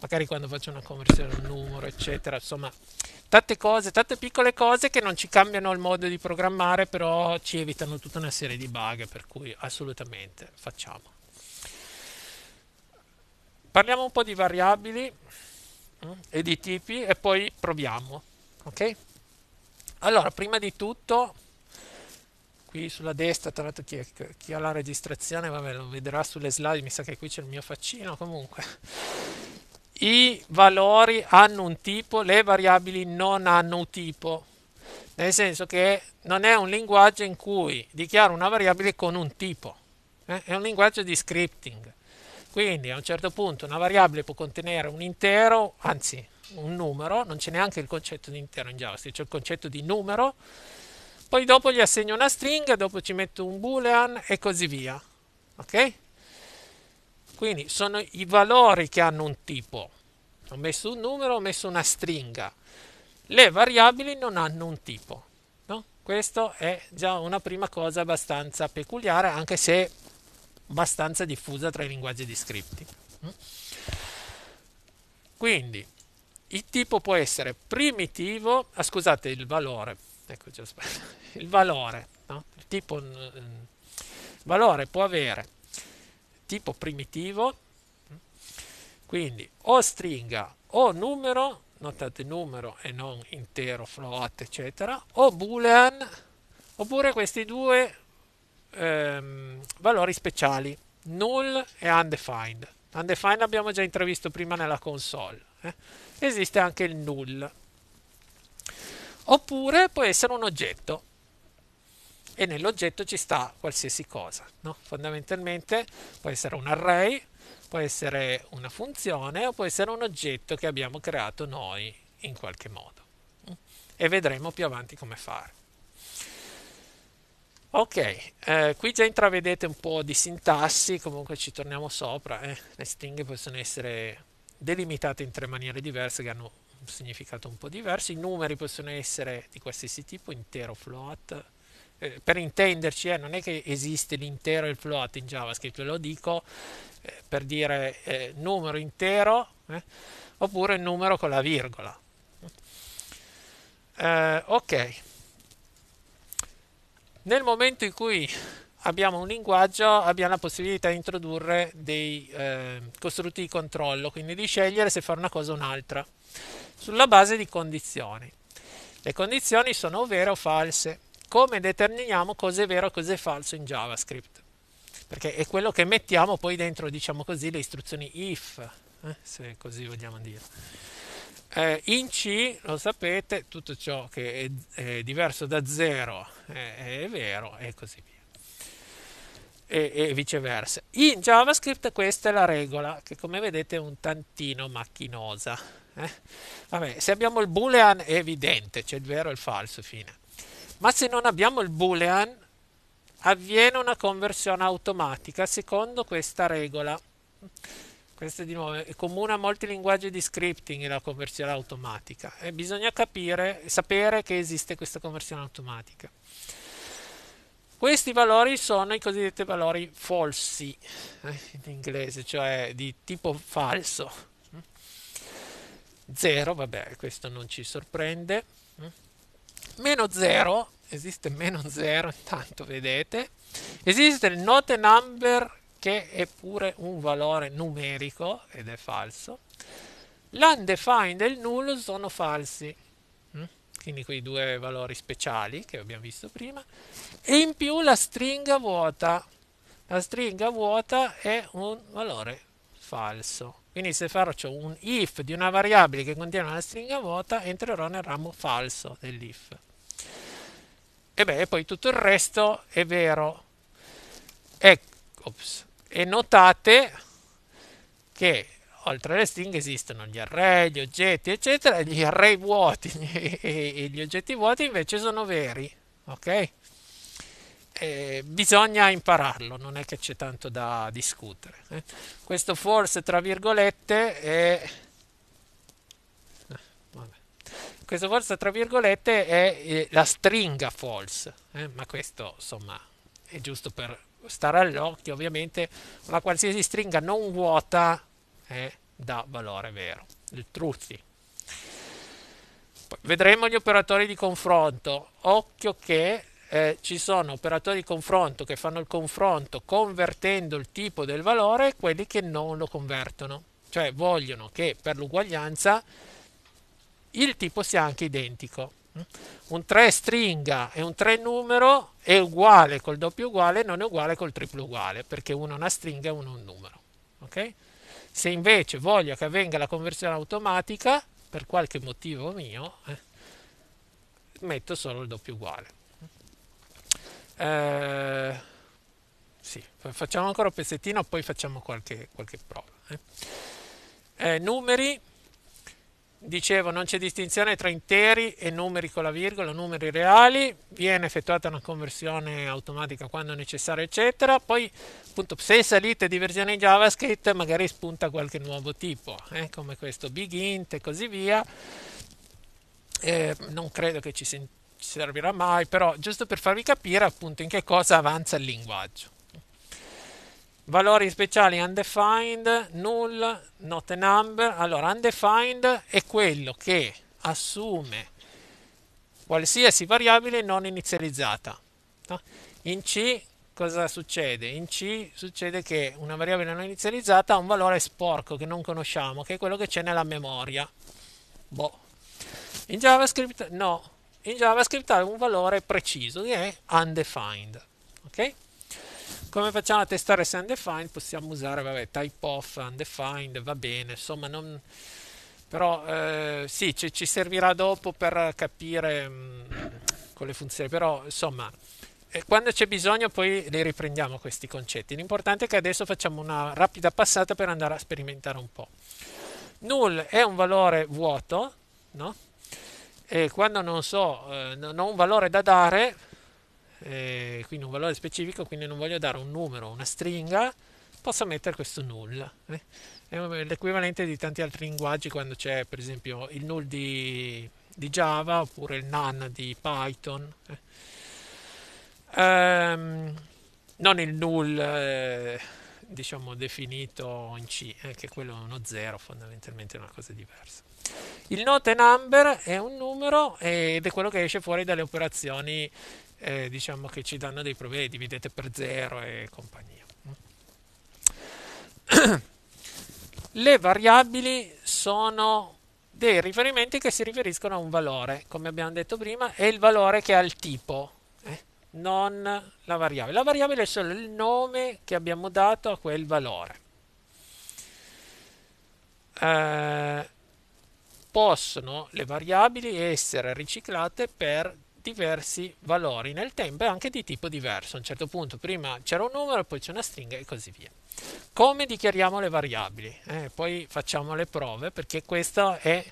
[SPEAKER 1] magari quando faccio una conversione un numero, eccetera, insomma tante cose, tante piccole cose che non ci cambiano il modo di programmare, però ci evitano tutta una serie di bug, per cui assolutamente facciamo. Parliamo un po' di variabili e di tipi e poi proviamo. Ok? Allora, prima di tutto, qui sulla destra, tra l'altro chi, chi, ha la registrazione, vabbè, lo vedrà sulle slide, mi sa che qui c'è il mio faccino comunque. I valori hanno un tipo, le variabili non hanno un tipo. Nel senso che non è un linguaggio in cui dichiaro una variabile con un tipo, eh? è un linguaggio di scripting quindi a un certo punto una variabile può contenere un intero, anzi un numero, non c'è neanche il concetto di intero in JavaScript, c'è il concetto di numero, poi dopo gli assegno una stringa, dopo ci metto un boolean e così via. Ok? Quindi sono i valori che hanno un tipo. Ho messo un numero, ho messo una stringa. Le variabili non hanno un tipo. No? Questa è già una prima cosa abbastanza peculiare, anche se abbastanza diffusa tra i linguaggi di scripting. Mm. Quindi il tipo può essere primitivo, ah, scusate, il valore, ecco, il valore, no? il tipo il mm, mm, valore può avere tipo primitivo, quindi o stringa o numero, notate numero e non intero, float, eccetera, o boolean, oppure questi due ehm, valori speciali null e undefined undefined abbiamo già intravisto prima nella console eh? esiste anche il null oppure può essere un oggetto e nell'oggetto ci sta qualsiasi cosa no? fondamentalmente può essere un array può essere una funzione o può essere un oggetto che abbiamo creato noi in qualche modo e vedremo più avanti come fare Ok, eh, qui già intravedete un po' di sintassi, comunque ci torniamo sopra, eh. le stringhe possono essere delimitate in tre maniere diverse che hanno un significato un po' diverso, i numeri possono essere di qualsiasi tipo, intero, float, eh, per intenderci eh, non è che esiste l'intero e il float in JavaScript, ve lo dico eh, per dire eh, numero intero oppure numero con la virgola. ok. Nel momento in cui abbiamo un linguaggio, abbiamo la possibilità di introdurre dei eh, costrutti di controllo, quindi di scegliere se fare una cosa o un'altra, sulla base di condizioni. Le condizioni sono vere o false. Come determiniamo cosa è vero e cosa è falso in JavaScript? Perché è quello che mettiamo poi dentro, diciamo così, le istruzioni if, eh, se così vogliamo dire. Eh, in C, lo sapete, tutto ciò che è, è diverso da 0 è, è, vero e così via. E, e, viceversa. In JavaScript questa è la regola, che come vedete è un tantino macchinosa. Eh? Vabbè, se abbiamo il boolean è evidente, c'è cioè il vero e il falso, fine. Ma se non abbiamo il boolean, avviene una conversione automatica secondo questa regola questo di nuovo è comune a molti linguaggi di scripting la conversione automatica e bisogna capire, sapere che esiste questa conversione automatica. Questi valori sono i cosiddetti valori falsi eh, in inglese, cioè di tipo falso. zero vabbè, questo non ci sorprende. Meno zero esiste meno zero intanto vedete. Esiste il note number che è pure un valore numerico ed è falso. L'undefined e il null sono falsi, mm? quindi quei due valori speciali che abbiamo visto prima, e in più la stringa vuota. La stringa vuota è un valore falso. Quindi se faccio un if di una variabile che contiene una stringa vuota, entrerò nel ramo falso dell'if. E beh, poi tutto il resto è vero. Ecco, ops, e notate che oltre alle stringhe esistono gli array, gli oggetti, eccetera, gli array vuoti e gli oggetti vuoti invece sono veri, ok? Eh, bisogna impararlo, non è che c'è tanto da discutere. Eh? Questo force, tra virgolette, è... Eh, questo forse, tra virgolette, è eh, la stringa false, eh, ma questo, insomma, è giusto per stare all'occhio ovviamente una qualsiasi stringa non vuota eh, dà valore vero il truzzi vedremo gli operatori di confronto occhio che eh, ci sono operatori di confronto che fanno il confronto convertendo il tipo del valore e quelli che non lo convertono cioè vogliono che per l'uguaglianza il tipo sia anche identico un 3 stringa e un 3 numero è uguale col doppio uguale, non è uguale col triplo uguale, perché uno è una stringa e uno è un numero. Okay? Se invece voglio che avvenga la conversione automatica, per qualche motivo mio, eh, metto solo il doppio uguale. Eh, sì, facciamo ancora un pezzettino, poi facciamo qualche, qualche prova. Eh. eh numeri dicevo non c'è distinzione tra interi e numeri con la virgola, numeri reali, viene effettuata una conversione automatica quando necessario eccetera, poi appunto se salite di versione JavaScript magari spunta qualche nuovo tipo, eh, come questo big e così via, eh, non credo che ci, ci servirà mai, però giusto per farvi capire appunto in che cosa avanza il linguaggio valori speciali undefined, null, not a number. Allora, undefined è quello che assume qualsiasi variabile non inizializzata. In C cosa succede? In C succede che una variabile non inizializzata ha un valore sporco che non conosciamo, che è quello che c'è nella memoria. Boh. In JavaScript no, in JavaScript ha un valore preciso che è undefined. Ok? come facciamo a testare se undefined? Possiamo usare, vabbè, type of undefined, va bene, insomma, non... però eh, sì, ci, ci, servirà dopo per capire mh, mm, con le funzioni, però insomma, eh, quando c'è bisogno poi li riprendiamo questi concetti. L'importante è che adesso facciamo una rapida passata per andare a sperimentare un po'. Null è un valore vuoto, no? E quando non so, eh, non ho un valore da dare, eh, quindi un valore specifico, quindi non voglio dare un numero, una stringa, posso mettere questo null. Eh? È l'equivalente di tanti altri linguaggi quando c'è per esempio il null di, di Java oppure il nan di Python. Eh? Ehm, non il null eh, diciamo definito in C, eh, che quello è uno zero, fondamentalmente è una cosa diversa. Il note number è un numero ed è quello che esce fuori dalle operazioni eh, diciamo che ci danno dei problemi, dividete per zero e compagnia. Le variabili sono dei riferimenti che si riferiscono a un valore, come abbiamo detto prima, è il valore che ha il tipo, eh? non la variabile. La variabile è solo il nome che abbiamo dato a quel valore. Eh, possono le variabili essere riciclate per diversi valori nel tempo e anche di tipo diverso. A un certo punto prima c'era un numero, poi c'è una stringa e così via. Come dichiariamo le variabili? Eh, poi facciamo le prove perché questa è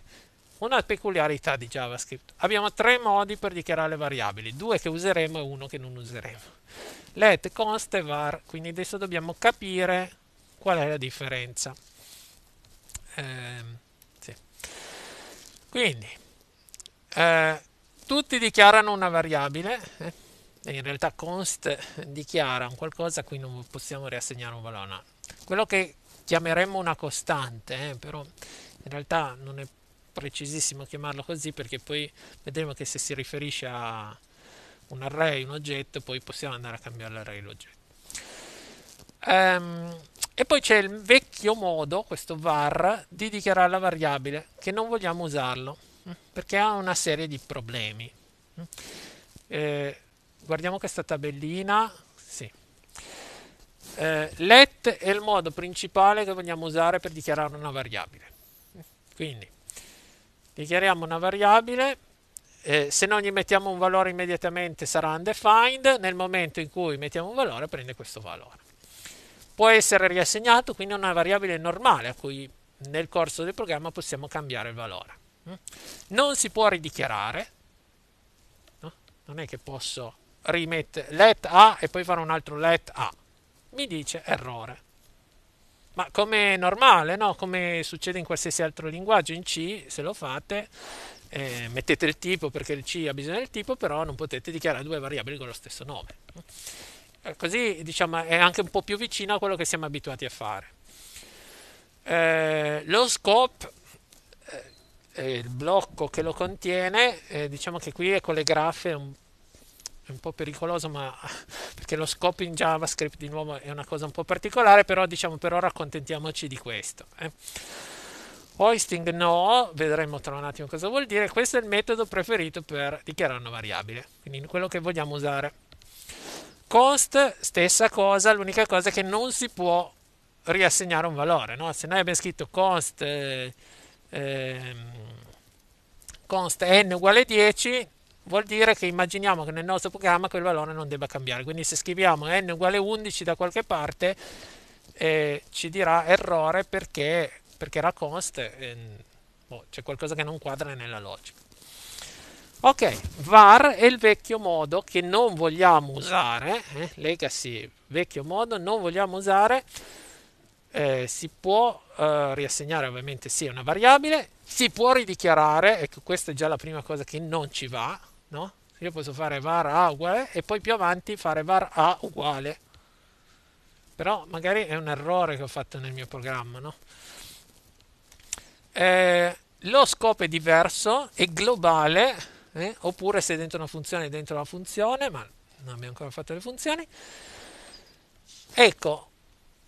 [SPEAKER 1] una peculiarità di JavaScript. Abbiamo tre modi per dichiarare le variabili, due che useremo e uno che non useremo. Let, const e var, quindi adesso dobbiamo capire qual è la differenza. Eh, sì. Quindi, eh, tutti dichiarano una variabile, eh? in realtà const dichiara un qualcosa a cui non possiamo riassegnare un valore. No. Quello che chiameremmo una costante, eh? però in realtà non è precisissimo chiamarlo così perché poi vedremo che se si riferisce a un array, un oggetto, poi possiamo andare a cambiare l'array e l'oggetto. Um, e poi c'è il vecchio modo, questo var, di dichiarare la variabile, che non vogliamo usarlo perché ha una serie di problemi. Eh, guardiamo questa tabellina. Sì. Eh, let è il modo principale che vogliamo usare per dichiarare una variabile. Quindi dichiariamo una variabile, eh, se non gli mettiamo un valore immediatamente sarà undefined, nel momento in cui mettiamo un valore prende questo valore. Può essere riassegnato, quindi è una variabile normale a cui nel corso del programma possiamo cambiare il valore. Non si può ridichiarare, no? non è che posso rimettere let a e poi fare un altro let a, mi dice errore. Ma come è normale, no? come succede in qualsiasi altro linguaggio, in C se lo fate eh, mettete il tipo perché il C ha bisogno del tipo, però non potete dichiarare due variabili con lo stesso nome. Eh, così diciamo, è anche un po' più vicino a quello che siamo abituati a fare. Eh, lo scope eh, il blocco che lo contiene, eh, diciamo che qui è con le graffe è un, è un po' pericoloso, ma perché lo scopo in JavaScript di nuovo è una cosa un po' particolare, però diciamo per ora accontentiamoci di questo. Eh. Hoisting no, vedremo tra un attimo cosa vuol dire. Questo è il metodo preferito per dichiarare una variabile, quindi quello che vogliamo usare. Const, stessa cosa, l'unica cosa è che non si può riassegnare un valore, no? Se noi abbiamo scritto const eh, eh, consta n uguale 10 vuol dire che immaginiamo che nel nostro programma quel valore non debba cambiare. Quindi se scriviamo n uguale 11 da qualche parte eh, ci dirà errore perché, perché era const, eh, boh, c'è qualcosa che non quadra nella logica. Ok, var è il vecchio modo che non vogliamo usare, eh, legacy vecchio modo, non vogliamo usare eh, si può eh, riassegnare ovviamente sì una variabile, si può ridichiarare, ecco questa è già la prima cosa che non ci va, no? Io posso fare var a uguale e poi più avanti fare var a uguale. Però magari è un errore che ho fatto nel mio programma, no? Eh, lo scopo è diverso, è globale, eh? oppure se è dentro una funzione è dentro la funzione, ma non abbiamo ancora fatto le funzioni. Ecco,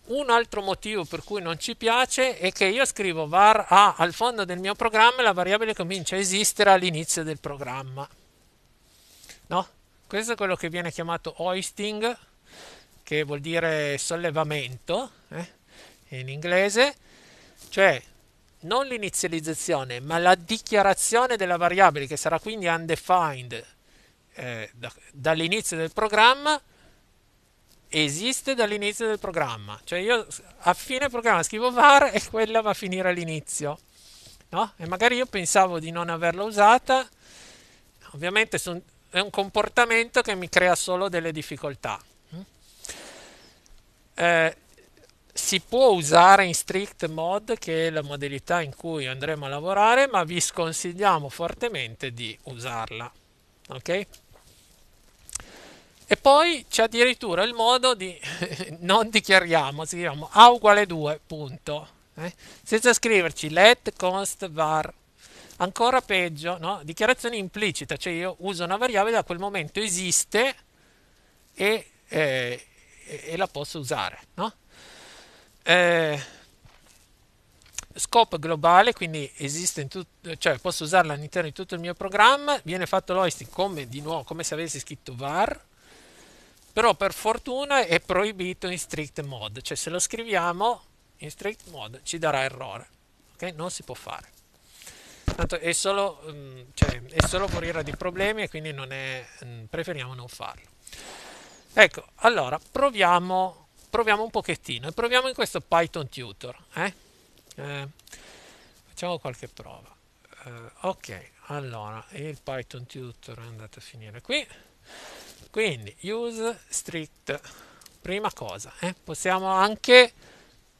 [SPEAKER 1] un altro motivo per cui non ci piace è che io scrivo var a al fondo del mio programma e la variabile comincia a esistere all'inizio del programma. No? Questo è quello che viene chiamato hoisting, che vuol dire sollevamento eh? in inglese, cioè non l'inizializzazione, ma la dichiarazione della variabile che sarà quindi undefined eh, da, dall'inizio del programma esiste dall'inizio del programma. Cioè io a fine programma scrivo var e quella va a finire all'inizio. No? E magari io pensavo di non averla usata. Ovviamente son, è un comportamento che mi crea solo delle difficoltà. Mm? Eh, si può usare in strict mode, che è la modalità in cui andremo a lavorare, ma vi sconsigliamo fortemente di usarla. Ok? E poi c'è addirittura il modo di non dichiariamo, scriviamo a uguale 2, punto. Eh? Senza scriverci let const var. Ancora peggio, no? dichiarazione implicita, cioè io uso una variabile, da quel momento esiste e, eh, e la posso usare. No? Eh, scope globale, quindi esiste in tutto, cioè posso usarla all'interno di tutto il mio programma, viene fatto l'oisting come di nuovo, come se avessi scritto var, però per fortuna è proibito in strict mode, cioè se lo scriviamo in strict mode ci darà errore, ok? Non si può fare. Tanto è solo, mm, cioè, è solo morire di problemi e quindi non è, mm, preferiamo non farlo. Ecco, allora proviamo, proviamo un pochettino e proviamo in questo Python Tutor. Eh? Eh, facciamo qualche prova. Eh, ok, allora il Python Tutor è andato a finire qui quindi use strict prima cosa eh? possiamo anche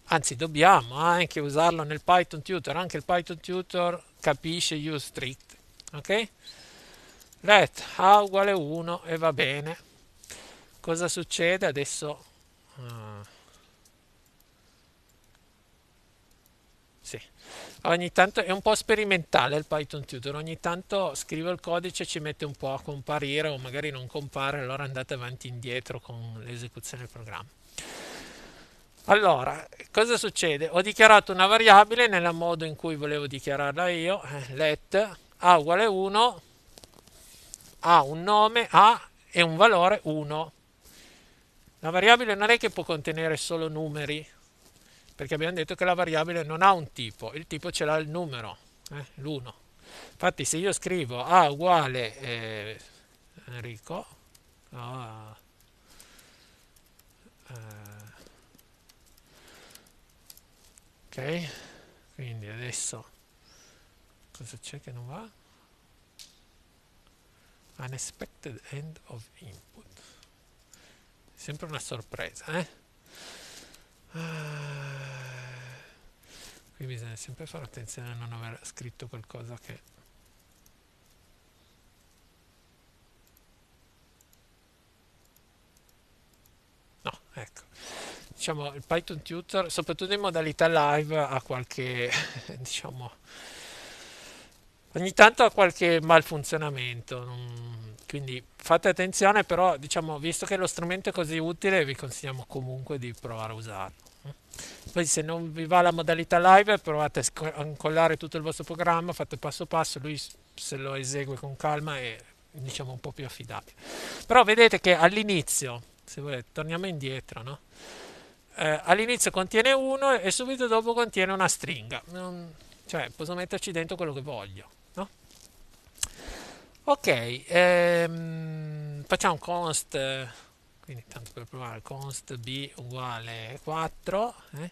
[SPEAKER 1] anzi dobbiamo eh, anche usarlo nel python tutor anche il python tutor capisce use strict ok let a uguale 1 e va bene cosa succede adesso uh, ogni tanto è un po' sperimentale il Python Tutor, ogni tanto scrivo il codice e ci mette un po' a comparire o magari non compare, allora andate avanti e indietro con l'esecuzione del programma. Allora, cosa succede? Ho dichiarato una variabile nel modo in cui volevo dichiararla io, eh, let a uguale 1, ha un nome a e un valore 1. La variabile non è che può contenere solo numeri, perché abbiamo detto che la variabile non ha un tipo, il tipo ce l'ha il numero, eh, l'1. Infatti se io scrivo A uguale eh, Enrico, oh, eh, ok, quindi adesso cosa c'è che non va? Unexpected end of input, sempre una sorpresa, eh? Ah. Qui bisogna sempre fare attenzione a non aver scritto qualcosa che... No, ecco. Diciamo, il Python Tutor, soprattutto in modalità live, ha qualche, diciamo ogni tanto ha qualche malfunzionamento. Quindi fate attenzione, però diciamo, visto che lo strumento è così utile, vi consigliamo comunque di provare a usarlo. Poi se non vi va la modalità live, provate a incollare tutto il vostro programma, fate passo passo, lui se lo esegue con calma e diciamo un po' più affidabile. Però vedete che all'inizio, se volete, torniamo indietro, no? eh, all'inizio contiene uno e subito dopo contiene una stringa. cioè, posso metterci dentro quello che voglio. Ok, ehm, facciamo const, quindi tanto per provare, const b uguale 4 eh?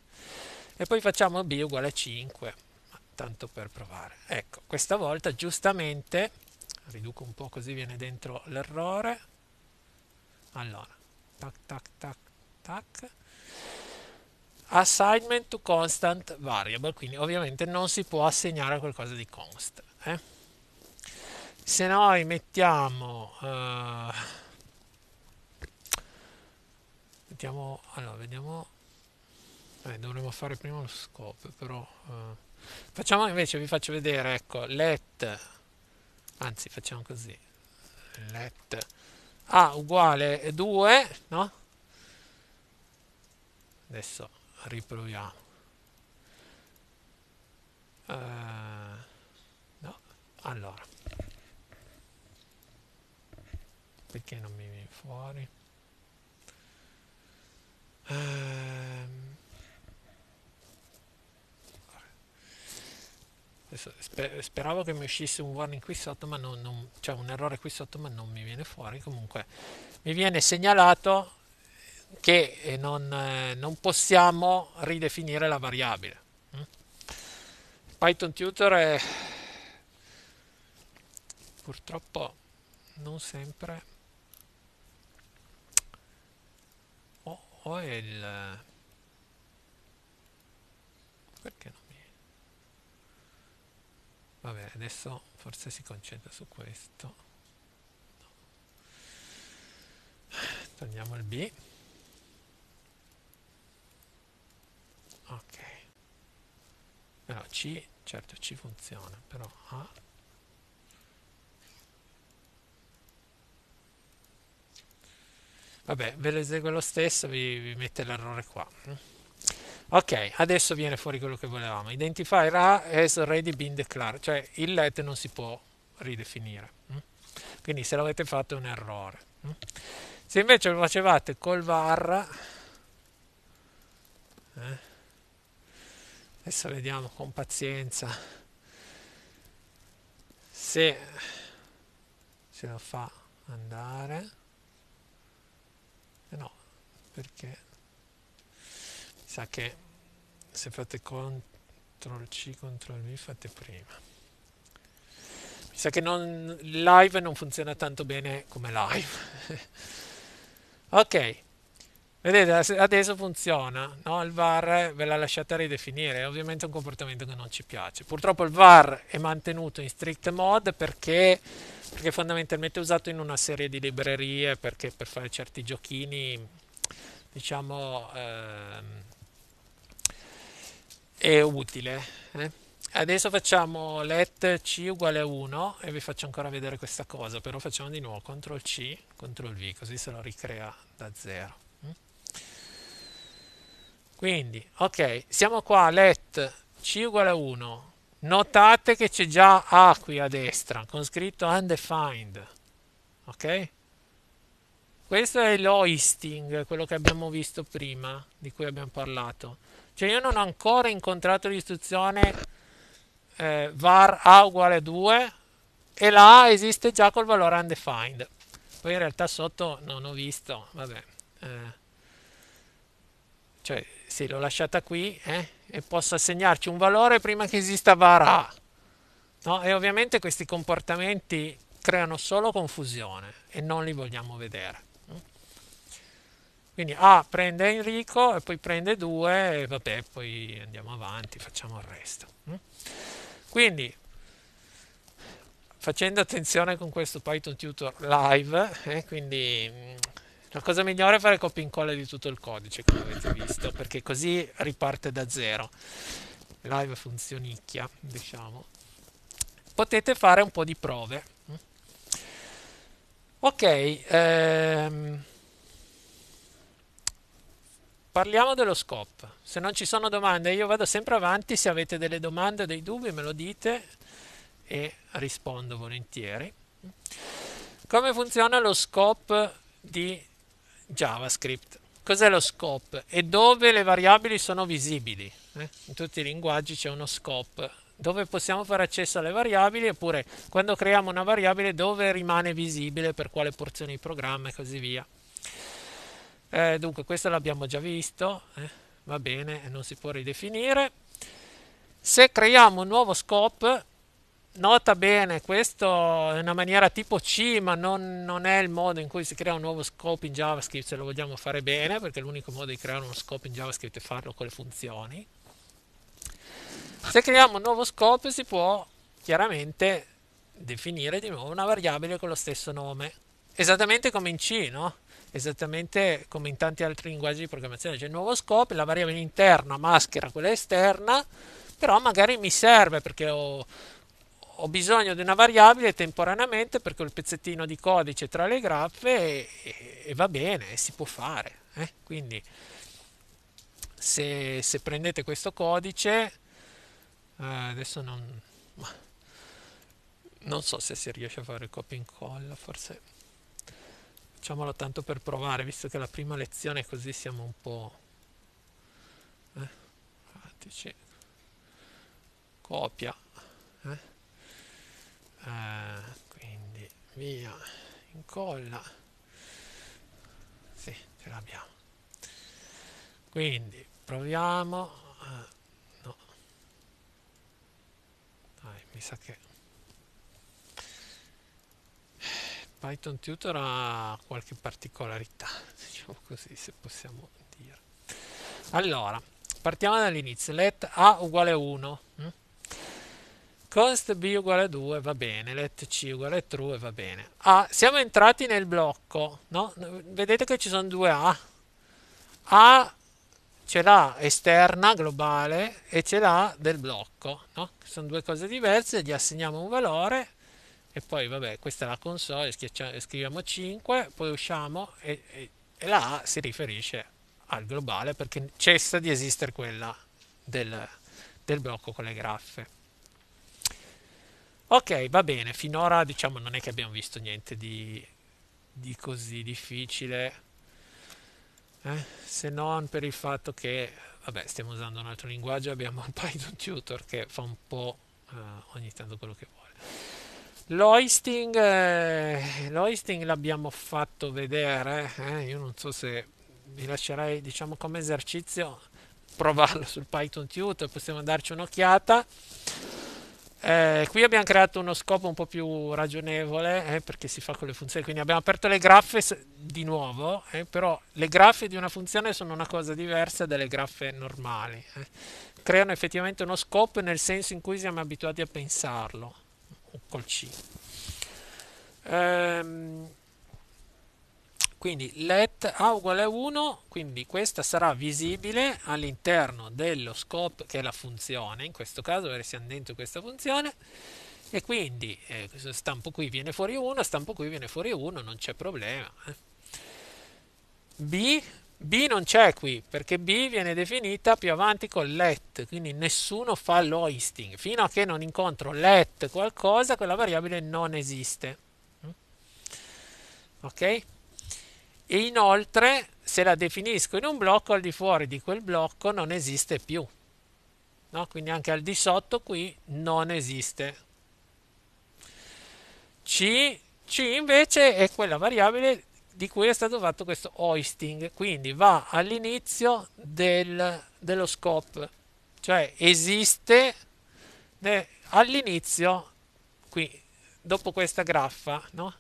[SPEAKER 1] e poi facciamo b uguale 5, tanto per provare. Ecco, questa volta giustamente, riduco un po' così viene dentro l'errore, allora, tac tac tac tac, assignment to constant variable, quindi ovviamente non si può assegnare qualcosa di const. Eh? se noi mettiamo uh, eh, mettiamo allora vediamo eh, dovremmo fare prima lo scope però uh, facciamo invece vi faccio vedere ecco let anzi facciamo così let a uguale 2 no adesso riproviamo uh, no allora perché non mi viene fuori? Ehm... Speravo che mi uscisse un warning qui sotto, ma non, non, cioè un errore qui sotto, ma non mi viene fuori. Comunque mi viene segnalato che eh, non, eh, non possiamo ridefinire la variabile. Mm? Python Tutor è purtroppo non sempre o è il... perché non mi... vabbè adesso forse si concentra su questo no. torniamo al B ok però C certo C funziona però A Vabbè, ve lo esegue lo stesso, vi, vi mette l'errore qua. Ok, adesso viene fuori quello che volevamo. Identifier A has already been declared, cioè il let non si può ridefinire. Quindi se l'avete fatto è un errore. Se invece lo facevate col var, eh, adesso vediamo con pazienza se se lo fa andare perché mi sa che se fate CTRL C, CTRL V fate prima. Mi sa che non, live non funziona tanto bene come live. ok, vedete adesso funziona, no? il VAR ve l'ha lasciata ridefinire, è ovviamente un comportamento che non ci piace. Purtroppo il VAR è mantenuto in strict mode perché, perché fondamentalmente è usato in una serie di librerie, perché per fare certi giochini diciamo, ehm, è utile. Eh? Adesso facciamo let c uguale 1 e vi faccio ancora vedere questa cosa, però facciamo di nuovo CTRL C, CTRL V, così se lo ricrea da zero. Mm? Quindi, ok, siamo qua, let c uguale 1. Notate che c'è già A qui a destra, con scritto undefined. Ok? Questo è l'oisting, quello che abbiamo visto prima, di cui abbiamo parlato. Cioè io non ho ancora incontrato l'istruzione eh, var a uguale 2 e la a esiste già col valore undefined. Poi in realtà sotto non ho visto, vabbè. Eh, cioè sì, l'ho lasciata qui eh, e posso assegnarci un valore prima che esista var a. No? E ovviamente questi comportamenti creano solo confusione e non li vogliamo vedere. Quindi A prende Enrico e poi prende 2 e vabbè, poi andiamo avanti, facciamo il resto. Mm? Quindi facendo attenzione con questo Python Tutor live, eh, quindi mm, la cosa migliore è fare copia e incolla di tutto il codice, come avete visto, perché così riparte da zero. Live funzionicchia, diciamo. Potete fare un po' di prove. Mm? Ok, ehm, parliamo dello scope. Se non ci sono domande, io vado sempre avanti. Se avete delle domande o dei dubbi, me lo dite e rispondo volentieri. Come funziona lo scope di JavaScript? Cos'è lo scope e dove le variabili sono visibili? Eh? In tutti i linguaggi c'è uno scope dove possiamo fare accesso alle variabili oppure quando creiamo una variabile dove rimane visibile per quale porzione di programma e così via. Eh, dunque, questo l'abbiamo già visto, eh? va bene, non si può ridefinire. Se creiamo un nuovo scope, nota bene, questo è una maniera tipo C, ma non, non, è il modo in cui si crea un nuovo scope in JavaScript, se lo vogliamo fare bene, perché l'unico modo di creare uno scope in JavaScript è farlo con le funzioni. Se creiamo un nuovo scope si può chiaramente definire di nuovo una variabile con lo stesso nome, esattamente come in C, no? esattamente come in tanti altri linguaggi di programmazione. C'è il nuovo scope, la variabile interna maschera quella esterna, però magari mi serve perché ho, ho bisogno di una variabile temporaneamente perché ho il pezzettino di codice tra le graffe e, e, e va bene, e si può fare. Eh? Quindi se, se, prendete questo codice, eh, adesso non, non so se si riesce a fare il copy and call, forse facciamolo tanto per provare, visto che la prima lezione così siamo un po'... Eh? Copia. Eh? Eh, quindi via, incolla. Sì, ce l'abbiamo. Quindi proviamo. Eh, no. Dai, mi sa che Python Tutor ha qualche particolarità, diciamo così, se possiamo dire. Allora, partiamo dall'inizio. Let A uguale 1. Mm? Const B uguale 2, va bene. Let C uguale a true, va bene. Ah, siamo entrati nel blocco, no? Vedete che ci sono due A. A c'è l'A esterna globale e c'è l'A del blocco, no? Sono due cose diverse, gli assegniamo un valore e poi vabbè questa è la console scriviamo 5 poi usciamo e, e, e la A si riferisce al globale perché cessa di esistere quella del, del blocco con le graffe ok va bene finora diciamo non è che abbiamo visto niente di, di così difficile eh? se non per il fatto che vabbè stiamo usando un altro linguaggio abbiamo un Python tutor che fa un po' eh, ogni tanto quello che vuole L'Oisting, eh, l'hoisting l'abbiamo fatto vedere, eh? io non so se vi lascerei diciamo come esercizio provarlo sul Python Tutor, possiamo darci un'occhiata. Eh, qui abbiamo creato uno scopo un po' più ragionevole eh, perché si fa con le funzioni, quindi abbiamo aperto le graffe di nuovo, eh, però le graffe di una funzione sono una cosa diversa dalle graffe normali, eh. creano effettivamente uno scopo nel senso in cui siamo abituati a pensarlo col C. Ehm, quindi let a uguale a 1, quindi questa sarà visibile all'interno dello scope che è la funzione, in questo caso perché siamo dentro questa funzione, e quindi eh, stampo qui viene fuori 1, stampo qui viene fuori 1, non c'è problema. Eh. B B non c'è qui perché B viene definita più avanti con let, quindi nessuno fa l'hoisting. Fino a che non incontro let qualcosa, quella variabile non esiste. Mm? Ok? E inoltre, se la definisco in un blocco, al di fuori di quel blocco non esiste più. No? Quindi anche al di sotto qui non esiste. C, C invece è quella variabile di cui è stato fatto questo hoisting, quindi va all'inizio del, dello scope, cioè esiste all'inizio, qui dopo questa graffa, no?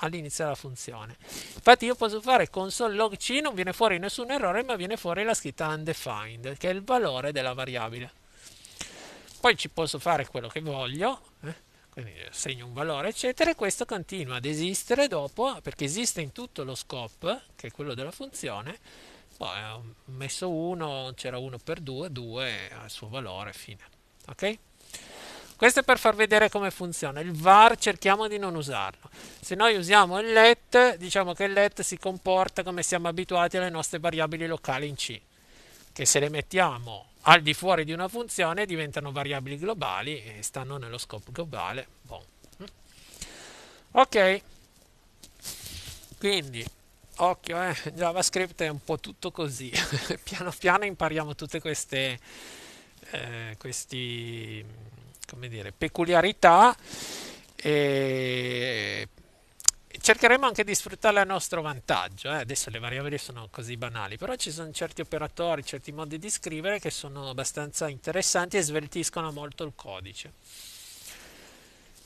[SPEAKER 1] all'inizio della funzione. Infatti io posso fare console log c, non viene fuori nessun errore, ma viene fuori la scritta undefined, che è il valore della variabile. Poi ci posso fare quello che voglio, eh, segno un valore, eccetera, e questo continua ad esistere dopo, perché esiste in tutto lo scope, che è quello della funzione, poi eh, ho messo 1, c'era 1 per 2, 2 al suo valore, fine. Ok? Questo è per far vedere come funziona. Il var cerchiamo di non usarlo. Se noi usiamo il let, diciamo che il let si comporta come siamo abituati alle nostre variabili locali in C, che se le mettiamo al di fuori di una funzione diventano variabili globali e stanno nello scopo globale. Bon. Mm. Ok, quindi occhio, eh? JavaScript è un po' tutto così. piano piano impariamo tutte queste eh, questi, come dire, peculiarità e cercheremo anche di sfruttarle a nostro vantaggio. Eh. Adesso le variabili sono così banali, però ci sono certi operatori, certi modi di scrivere che sono abbastanza interessanti e sveltiscono molto il codice.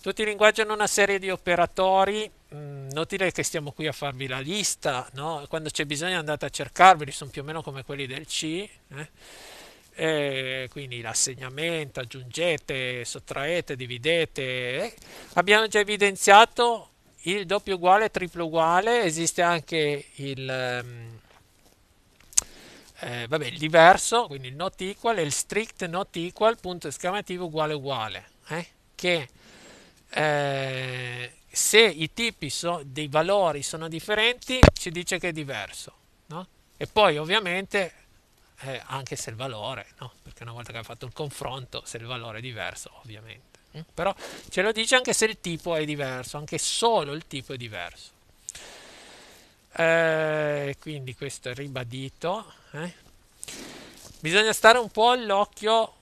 [SPEAKER 1] Tutti i linguaggi hanno una serie di operatori, mm, inutile che stiamo qui a farvi la lista, no? quando c'è bisogno andate a cercarveli, sono più o meno come quelli del C. Eh? Eh, quindi l'assegnamento, aggiungete, sottraete, dividete. Eh. Abbiamo già evidenziato il doppio uguale, triplo uguale, esiste anche il, ehm, eh, vabbè, il diverso, quindi il not equal e il strict not equal, punto esclamativo uguale uguale, eh? che eh, se i tipi so, dei valori sono differenti ci dice che è diverso, no? E poi ovviamente eh, anche se il valore, no? Perché una volta che ha fatto il confronto, se il valore è diverso, ovviamente. Mm? Però ce lo dice anche se il tipo è diverso, anche solo il tipo è diverso. Eh, quindi questo è ribadito. Eh. Bisogna stare un po' all'occhio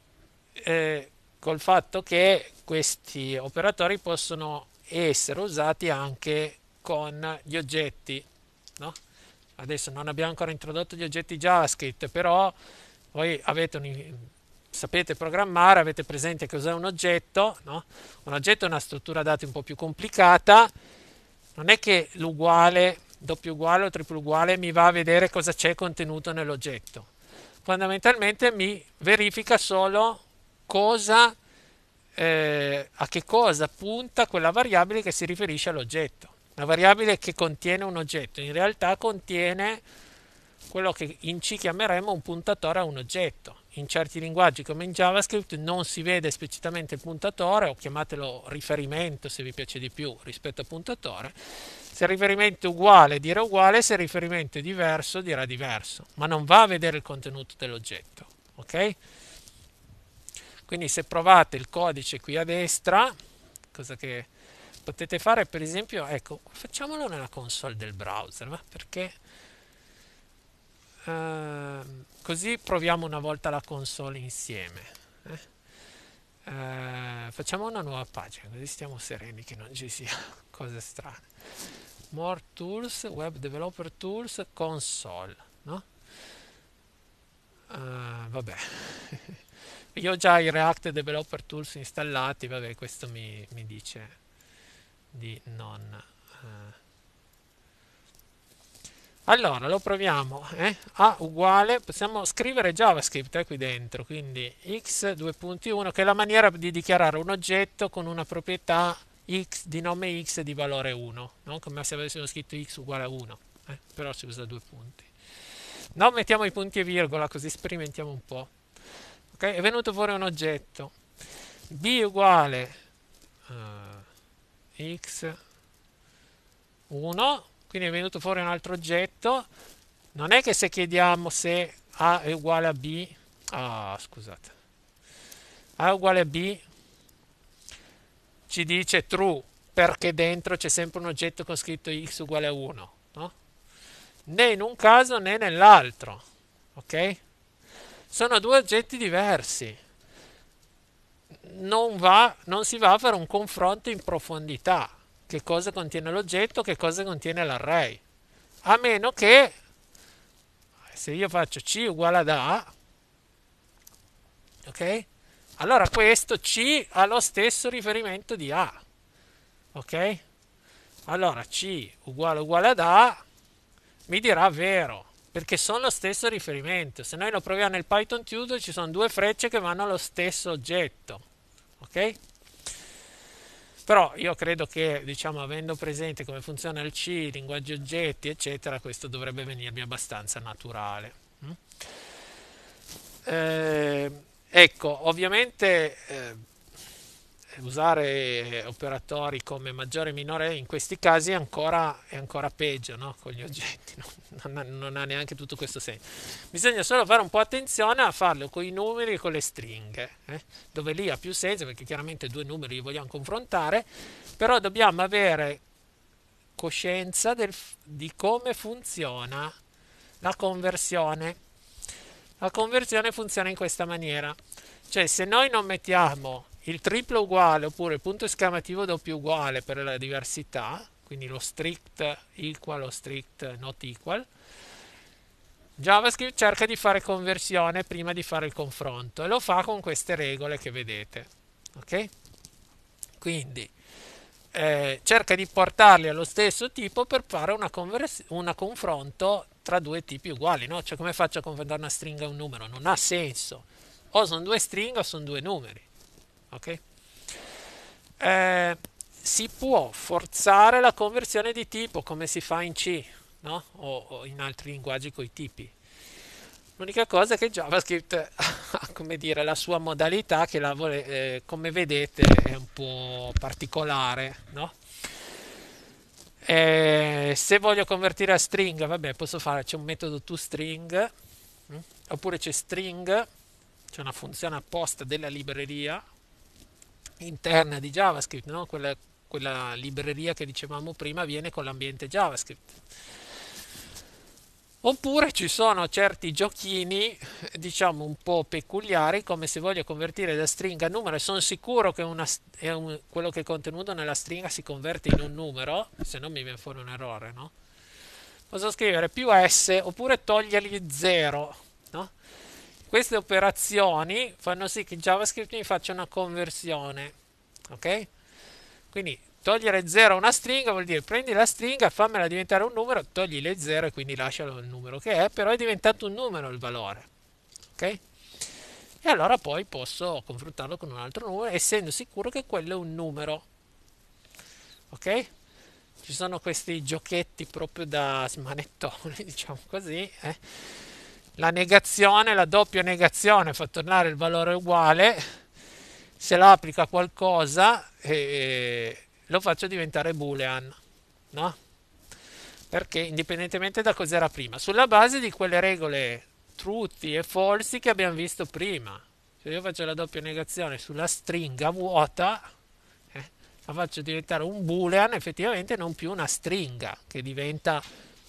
[SPEAKER 1] eh, col fatto che questi operatori possono essere usati anche con gli oggetti. No? Adesso non abbiamo ancora introdotto gli oggetti JavaScript, però voi avete un sapete programmare, avete presente cos'è un oggetto, no? un oggetto è una struttura dati un po' più complicata, non è che l'uguale, doppio uguale o triplo uguale mi va a vedere cosa c'è contenuto nell'oggetto, fondamentalmente mi verifica solo cosa, eh, a che cosa punta quella variabile che si riferisce all'oggetto. una variabile che contiene un oggetto in realtà contiene quello che in C chiameremo un puntatore a un oggetto in certi linguaggi come in JavaScript non si vede esplicitamente il puntatore o chiamatelo riferimento se vi piace di più rispetto a puntatore. Se il riferimento è uguale dirà uguale, se il riferimento è diverso dirà diverso, ma non va a vedere il contenuto dell'oggetto, ok? Quindi se provate il codice qui a destra, cosa che potete fare per esempio, ecco, facciamolo nella console del browser, perché... Uh, così proviamo una volta la console insieme. Eh? Eh, facciamo una nuova pagina, così stiamo sereni che non ci sia cose strane. More tools, web developer tools, console, no? Uh, vabbè. Io ho già i React Developer Tools installati, vabbè, questo mi, mi dice di non... Uh, allora, lo proviamo. Eh? A uguale, possiamo scrivere JavaScript eh, qui dentro, quindi x2.1, che è la maniera di dichiarare un oggetto con una proprietà x di nome x di valore 1, non come se avessimo scritto x uguale a 1, eh? però ci usa due punti. No, mettiamo i punti e virgola, così sperimentiamo un po'. Okay? È venuto fuori un oggetto. b uguale uh, x 1 quindi è venuto fuori un altro oggetto non è che se chiediamo se A è uguale a B ah scusate A è uguale a B ci dice true perché dentro c'è sempre un oggetto con scritto x uguale a 1 no? né in un caso né nell'altro ok? sono due oggetti diversi non, va, non si va a fare un confronto in profondità che cosa contiene l'oggetto, che cosa contiene l'array. A meno che se io faccio C uguale ad A, ok? Allora questo C ha lo stesso riferimento di A, ok? Allora C uguale uguale ad A mi dirà vero, perché sono lo stesso riferimento. Se noi lo proviamo nel Python Tutor ci sono due frecce che vanno allo stesso oggetto, ok? però io credo che diciamo avendo presente come funziona il C, linguaggi oggetti eccetera questo dovrebbe venirmi abbastanza naturale mm? eh, ecco ovviamente eh, usare operatori come maggiore e minore in questi casi è ancora, è ancora peggio no? con gli oggetti, non, non, non, ha neanche tutto questo senso. Bisogna solo fare un po' attenzione a farlo con i numeri e con le stringhe, eh? dove lì ha più senso perché chiaramente due numeri li vogliamo confrontare, però dobbiamo avere coscienza del, di come funziona la conversione. La conversione funziona in questa maniera, cioè se noi non mettiamo il triplo uguale oppure il punto esclamativo doppio uguale per la diversità, quindi lo strict equal o strict not equal. JavaScript cerca di fare conversione prima di fare il confronto e lo fa con queste regole che vedete. Ok? Quindi eh, cerca di portarli allo stesso tipo per fare un convers- confronto tra due tipi uguali, no? Cioè come faccio a confrontare una stringa e un numero? Non ha senso. O sono due stringhe o sono due numeri. Okay? Eh, si può forzare la conversione di tipo come si fa in C no? o, o, in altri linguaggi con i tipi. L'unica cosa è che JavaScript ha come dire, la sua modalità che la, eh, come vedete è un po' particolare. No? Eh, se voglio convertire a string, vabbè, posso fare, c'è un metodo toString, mm? oppure c'è string, c'è una funzione apposta della libreria, interna di JavaScript, no? quella, quella libreria che dicevamo prima viene con l'ambiente JavaScript. Oppure ci sono certi giochini, diciamo un po' peculiari, come se voglio convertire da stringa a numero, e sono sicuro che una, un, quello che è contenuto nella stringa si converte in un numero, se no mi viene fuori un errore, no? Posso scrivere più S oppure togliergli 0, no? Queste operazioni fanno sì che JavaScript mi faccia una conversione. Ok? Quindi togliere 0 a una stringa vuol dire prendi la stringa, fammela diventare un numero, togli le 0 e quindi lascialo il numero che è, però è diventato un numero il valore. Ok? E allora poi posso confrontarlo con un altro numero, essendo sicuro che quello è un numero. Ok? Ci sono questi giochetti proprio da smanettone, diciamo così. Eh? la negazione, la doppia negazione fa tornare il valore uguale, se la applica qualcosa eh, lo faccio diventare boolean, no? Perché indipendentemente da cos'era prima, sulla base di quelle regole trutti e falsi che abbiamo visto prima. Se io faccio la doppia negazione sulla stringa vuota, eh, la faccio diventare un boolean, effettivamente non più una stringa, che diventa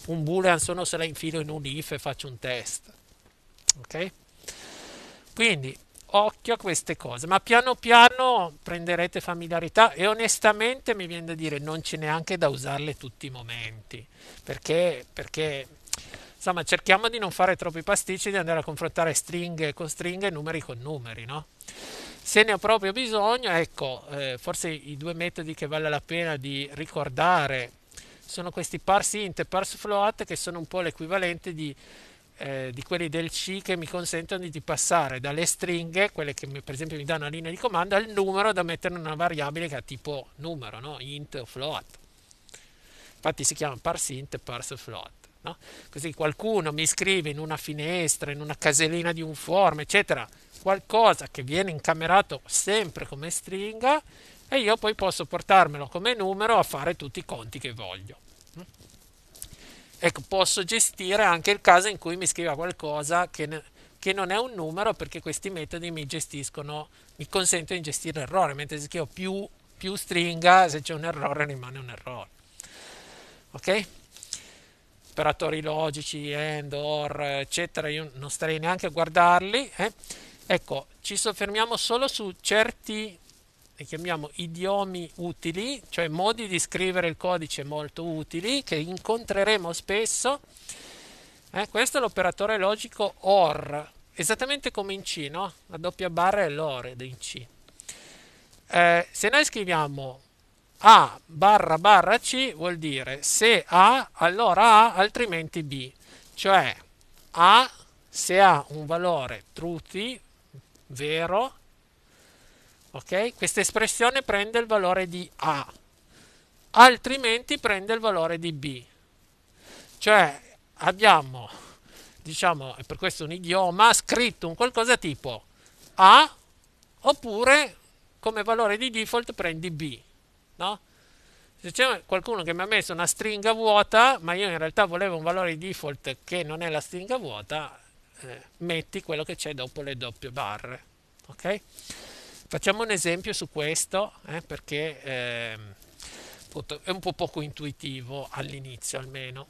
[SPEAKER 1] un boolean solo se la infilo in un if e faccio un test ok quindi occhio a queste cose ma piano piano prenderete familiarità e onestamente mi viene da dire non c'è neanche da usarle tutti i momenti perché, perché insomma cerchiamo di non fare troppi pasticci di andare a confrontare stringhe con stringhe numeri con numeri no? se ne ho proprio bisogno ecco eh, forse i due metodi che vale la pena di ricordare sono questi parse int e parse float che sono un po' l'equivalente di eh, di quelli del C che mi consentono di passare dalle stringhe, quelle che mi, per esempio mi danno la linea di comando, al numero da mettere in una variabile che ha tipo numero, no? int o float. Infatti si chiama parseInt e parseFloat. No? Così qualcuno mi scrive in una finestra, in una casellina di un form, eccetera, qualcosa che viene incamerato sempre come stringa e io poi posso portarmelo come numero a fare tutti i conti che voglio. Ecco, posso gestire anche il caso in cui mi scriva qualcosa che, ne, che non è un numero perché questi metodi mi gestiscono, mi consentono di gestire l'errore, mentre se scrivo più, più stringa, se c'è un errore rimane un errore. Ok? Operatori logici, AND, OR, eccetera, io non starei neanche a guardarli. Eh? Ecco, ci soffermiamo solo su certi li chiamiamo idiomi utili, cioè modi di scrivere il codice molto utili che incontreremo spesso. Eh, questo è l'operatore logico OR, esattamente come in C, no? La doppia barra è l'OR in C. Eh, se noi scriviamo A barra barra C vuol dire se A allora A altrimenti B, cioè A se ha un valore truti, vero, Ok? Questa espressione prende il valore di A, altrimenti prende il valore di B. Cioè abbiamo, diciamo, e per questo un idioma, scritto un qualcosa tipo A oppure come valore di default prendi B, no? Se c'è qualcuno che mi ha messo una stringa vuota, ma io in realtà volevo un valore di default che non è la stringa vuota, eh, metti quello che c'è dopo le doppie barre, ok? Facciamo un esempio su questo eh, perché eh, è un po' poco intuitivo all'inizio almeno.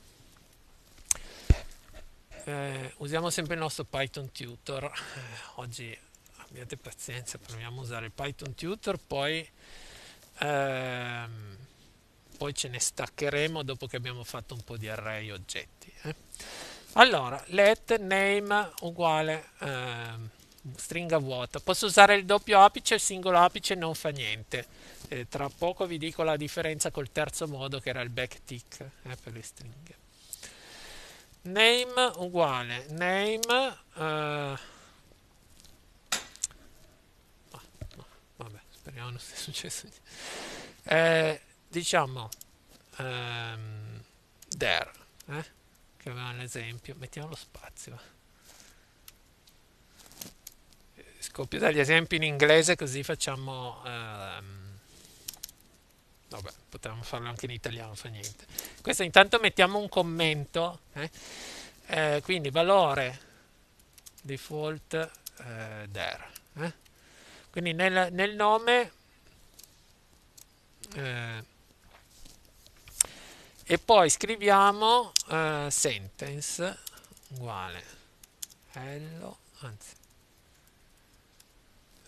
[SPEAKER 1] Eh, usiamo sempre il nostro Python Tutor. Eh, oggi abbiate pazienza, proviamo a usare Python Tutor, poi, ehm, poi, ce ne staccheremo dopo che abbiamo fatto un po' di array oggetti. Eh. Allora, let name uguale ehm, stringa vuota. Posso usare il doppio apice, il singolo apice non fa niente. Eh, tra poco vi dico la differenza col terzo modo che era il backtick eh, per le stringhe. Name uguale, name... Uh... Oh, no, vabbè, speriamo non sia successo eh, diciamo... Um, there, eh, che aveva l'esempio, mettiamo lo spazio. Più dagli esempi in inglese così facciamo ehm, vabbè potremmo farlo anche in italiano fa niente questo intanto mettiamo un commento eh? Eh, quindi valore default eh, there eh. quindi nel, nel nome eh, e poi scriviamo eh, sentence uguale hello anzi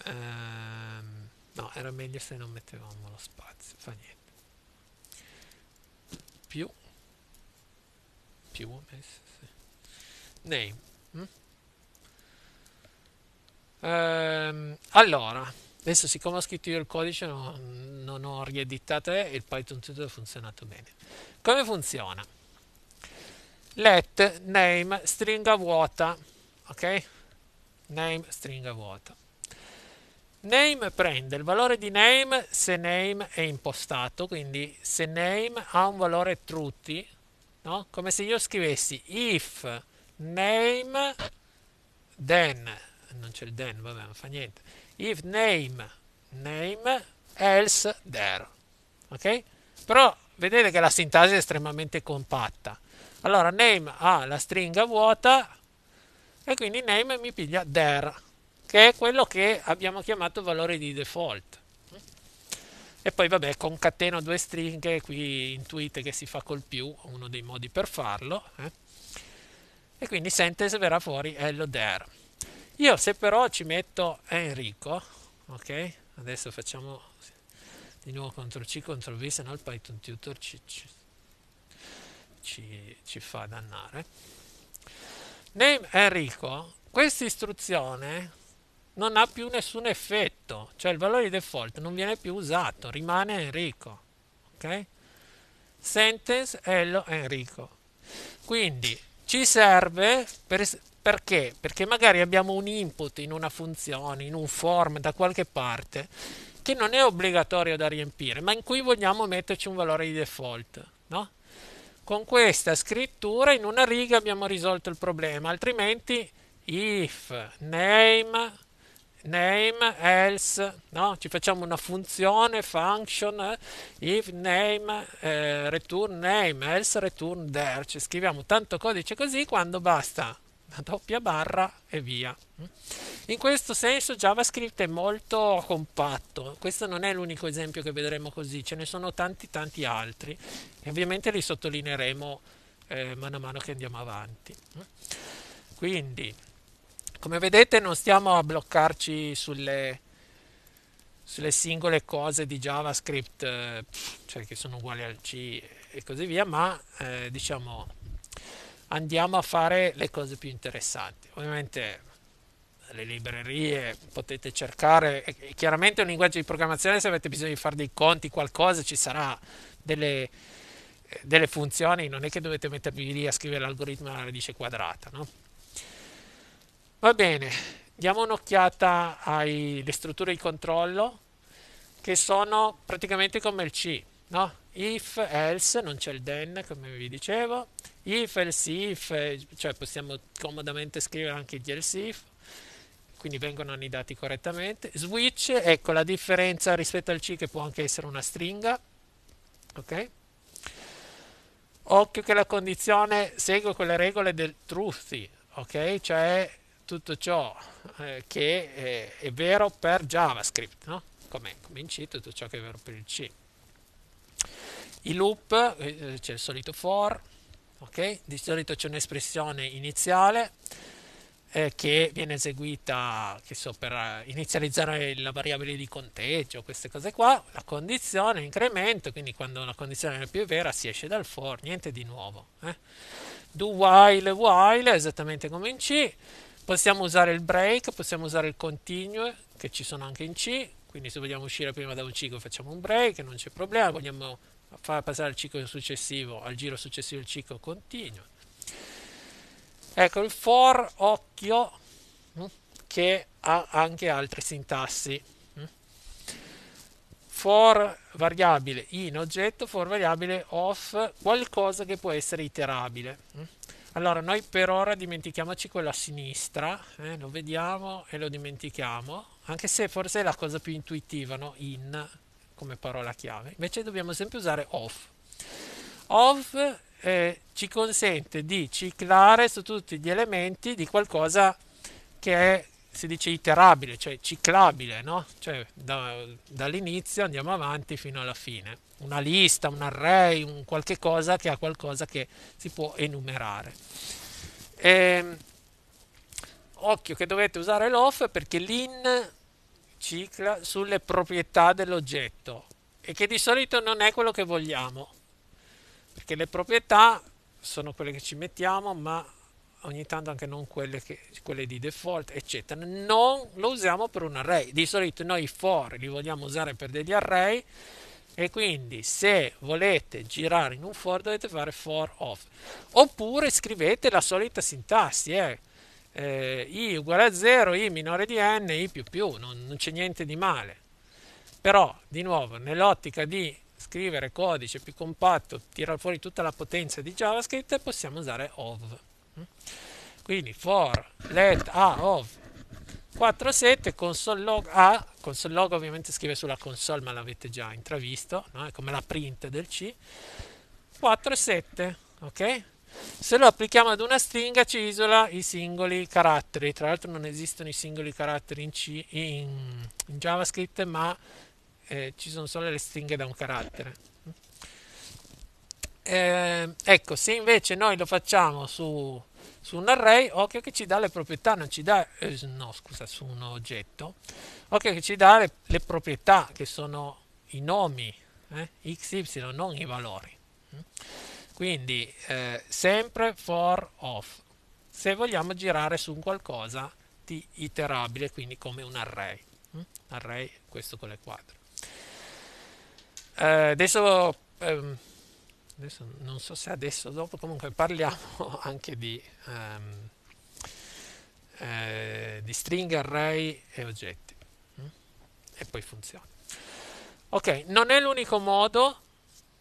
[SPEAKER 1] ehm, no era meglio se non mettevamo lo spazio fa niente più più ho messo sì. name mm? ehm, allora adesso siccome ho scritto io il codice no, non ho rieditato e il python tutor ha funzionato bene come funziona let name stringa vuota ok name stringa vuota Name prende il valore di name se name è impostato, quindi se name ha un valore trutti, no? come se io scrivessi if name then, non c'è il then, vabbè, non fa niente, if name name else there, ok? Però vedete che la sintesi è estremamente compatta. Allora name ha la stringa vuota e quindi name mi piglia there che è quello che abbiamo chiamato valore di default. E poi vabbè, concateno due stringhe, qui intuite che si fa col più, uno dei modi per farlo. Eh? E quindi sentence verrà fuori hello there. Io se però ci metto Enrico, ok? Adesso facciamo di nuovo CTRL C, CTRL V, se no il Python Tutor ci, ci, ci, ci fa dannare. Name Enrico, questa istruzione non ha più nessun effetto, cioè il valore di default non viene più usato, rimane Enrico. Ok? Sentence hello Enrico. Quindi ci serve per, perché? Perché magari abbiamo un input in una funzione, in un form da qualche parte che non è obbligatorio da riempire, ma in cui vogliamo metterci un valore di default, no? Con questa scrittura in una riga abbiamo risolto il problema, altrimenti if name name else, no? ci facciamo una funzione function eh? if name eh, return name else return there, ci scriviamo tanto codice così quando basta una doppia barra e via. In questo senso JavaScript è molto compatto, questo non è l'unico esempio che vedremo così, ce ne sono tanti tanti altri e ovviamente li sottolineeremo eh, mano a mano che andiamo avanti. Quindi come vedete non stiamo a bloccarci sulle, sulle singole cose di JavaScript, eh, cioè che sono uguali al C e così via, ma eh, diciamo andiamo a fare le cose più interessanti. Ovviamente le librerie potete cercare, e chiaramente un linguaggio di programmazione se avete bisogno di fare dei conti, qualcosa, ci sarà delle, delle funzioni, non è che dovete mettervi lì a scrivere l'algoritmo alla radice quadrata, no? Va bene, diamo un'occhiata alle strutture di controllo che sono praticamente come il C, no? If, else, non c'è il then come vi dicevo, if, else, if, cioè possiamo comodamente scrivere anche gli else if, quindi vengono annidati correttamente. Switch, ecco la differenza rispetto al C che può anche essere una stringa, ok? Occhio che la condizione segue quelle regole del truthy, ok? Cioè tutto ciò eh, che è, eh, è, vero per JavaScript, no? come, come in C, tutto ciò che è vero per il C. I loop, eh, eh c'è il solito for, okay? di solito c'è un'espressione iniziale eh, che viene eseguita che so, per eh, inizializzare la variabile di conteggio, queste cose qua, la condizione, incremento, quindi quando una condizione non è più vera si esce dal for, niente di nuovo. Do while, while, esattamente come in C Possiamo usare il break, possiamo usare il continue, che ci sono anche in C, quindi se vogliamo uscire prima da un ciclo facciamo un break, non c'è problema, vogliamo far passare al ciclo successivo, al giro successivo il ciclo continuo. Ecco il for, occhio, mm, che ha anche altre sintassi. Mm. For variabile in oggetto, for variabile off, qualcosa che può essere iterabile. Mm. Allora, noi per ora dimentichiamoci quella a sinistra, eh, lo vediamo e lo dimentichiamo, anche se forse è la cosa più intuitiva, no? in come parola chiave. Invece dobbiamo sempre usare off. Off eh, ci consente di ciclare su tutti gli elementi di qualcosa che è si dice iterabile, cioè ciclabile, no? Cioè da, dall'inizio andiamo avanti fino alla fine. Una lista, un array, un qualche cosa che ha qualcosa che si può enumerare. E, ehm, occhio che dovete usare l'off perché l'in cicla sulle proprietà dell'oggetto e che di solito non è quello che vogliamo perché le proprietà sono quelle che ci mettiamo ma ogni tanto anche non quelle, che, quelle, di default, eccetera. Non lo usiamo per un array. Di solito noi for li vogliamo usare per degli array e quindi se volete girare in un for dovete fare for of. Oppure scrivete la solita sintassi, eh. Eh, i uguale a 0, i minore di n, i più più, non, non c'è niente di male. Però, di nuovo, nell'ottica di scrivere codice più compatto, tirare fuori tutta la potenza di JavaScript, possiamo usare OV. Quindi for let A of 47 console log A, console log ovviamente scrive sulla console ma l'avete già intravisto, no? è come la print del C, 47, ok? Se lo applichiamo ad una stringa ci isola i singoli caratteri, tra l'altro non esistono i singoli caratteri in, C, in, in JavaScript ma eh, ci sono solo le stringhe da un carattere. Eh, ecco, se invece noi lo facciamo su, su, un array, occhio che ci dà le proprietà, non ci dà, eh, no scusa, su un oggetto, occhio che ci dà le, le proprietà che sono i nomi, eh, x, y, non i valori. Quindi eh, sempre for off, se vogliamo girare su un qualcosa di iterabile, quindi come un array. Mm, array, questo con le quadre. Eh, adesso... Ehm, adesso non so se adesso o dopo, comunque parliamo anche di, um, eh, di stringhe, array e oggetti. Mm? E poi funziona. Ok, non è l'unico modo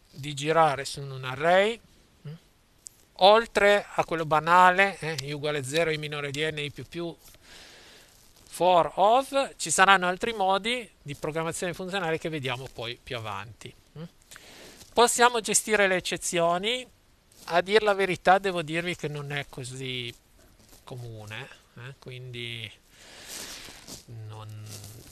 [SPEAKER 1] di girare su un array mm? oltre a quello banale eh, i uguale 0 i minore di n i più più for of ci saranno altri modi di programmazione funzionale che vediamo poi più avanti Possiamo gestire le eccezioni. A dir la verità, devo dirvi che non è così comune, eh? quindi non...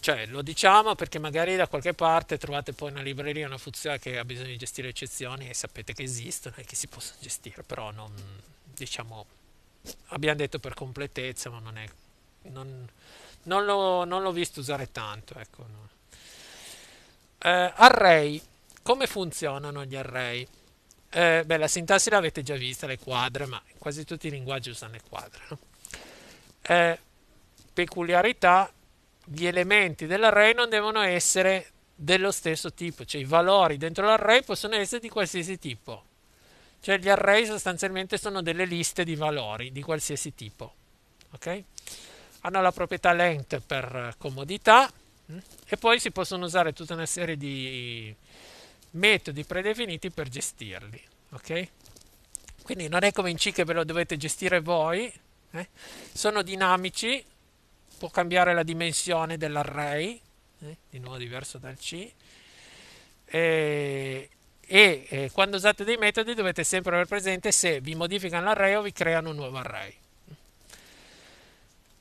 [SPEAKER 1] cioè, lo diciamo perché magari da qualche parte trovate poi una libreria, una funzione che ha bisogno di gestire eccezioni e sapete che esistono e che si possono gestire, però non, diciamo, abbiamo detto per completezza, ma non è... Non, non l'ho, non l'ho visto usare tanto, ecco. No. Eh, array come funzionano gli array? Eh, beh, la sintassi l'avete già vista, le quadre, ma quasi tutti i linguaggi usano le quadre. No? Eh, peculiarità, gli elementi dell'array non devono essere dello stesso tipo, cioè i valori dentro l'array possono essere di qualsiasi tipo. Cioè gli array sostanzialmente sono delle liste di valori di qualsiasi tipo. Okay? Hanno la proprietà length per comodità mm? e poi si possono usare tutta una serie di metodi predefiniti per gestirli. Ok? Quindi non è come in C che ve lo dovete gestire voi, eh? sono dinamici, può cambiare la dimensione dell'array, eh? di nuovo diverso dal C. E, e, e eh, quando usate dei metodi dovete sempre avere presente se vi modificano l'array o vi creano un nuovo array.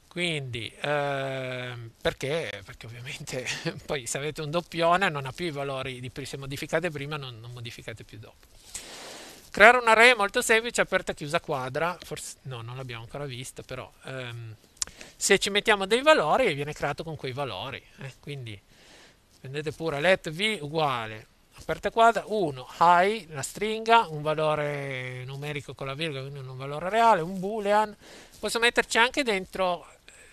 [SPEAKER 1] Quindi, eh, perché? Perché ovviamente poi se avete un doppione non ha più i valori, di, se modificate prima non, non modificate più dopo. Creare un array è molto semplice, aperta, chiusa, quadra, forse no, non l'abbiamo ancora visto però ehm, se ci mettiamo dei valori viene creato con quei valori, eh, quindi prendete pure let v uguale aperta quadra 1 high la stringa un valore numerico con la virgola quindi un valore reale un boolean posso metterci anche dentro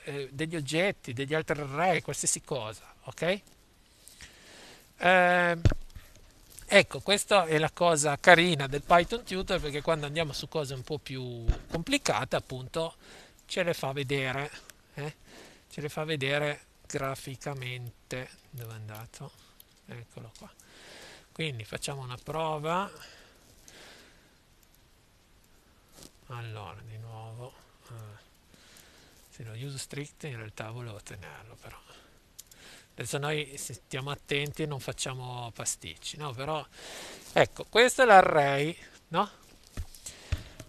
[SPEAKER 1] eh, degli oggetti, degli altri array, qualsiasi cosa, ok? Eh, ecco, questa è la cosa carina del Python Tutor perché quando andiamo su cose un po' più complicate, appunto, ce le fa vedere, eh? ce le fa vedere graficamente. Dove è andato? Eccolo qua. Quindi facciamo una prova. Allora, di nuovo. Ah se lo use strict in realtà volevo tenerlo però adesso noi stiamo attenti e non facciamo pasticci no però ecco questo è l'array no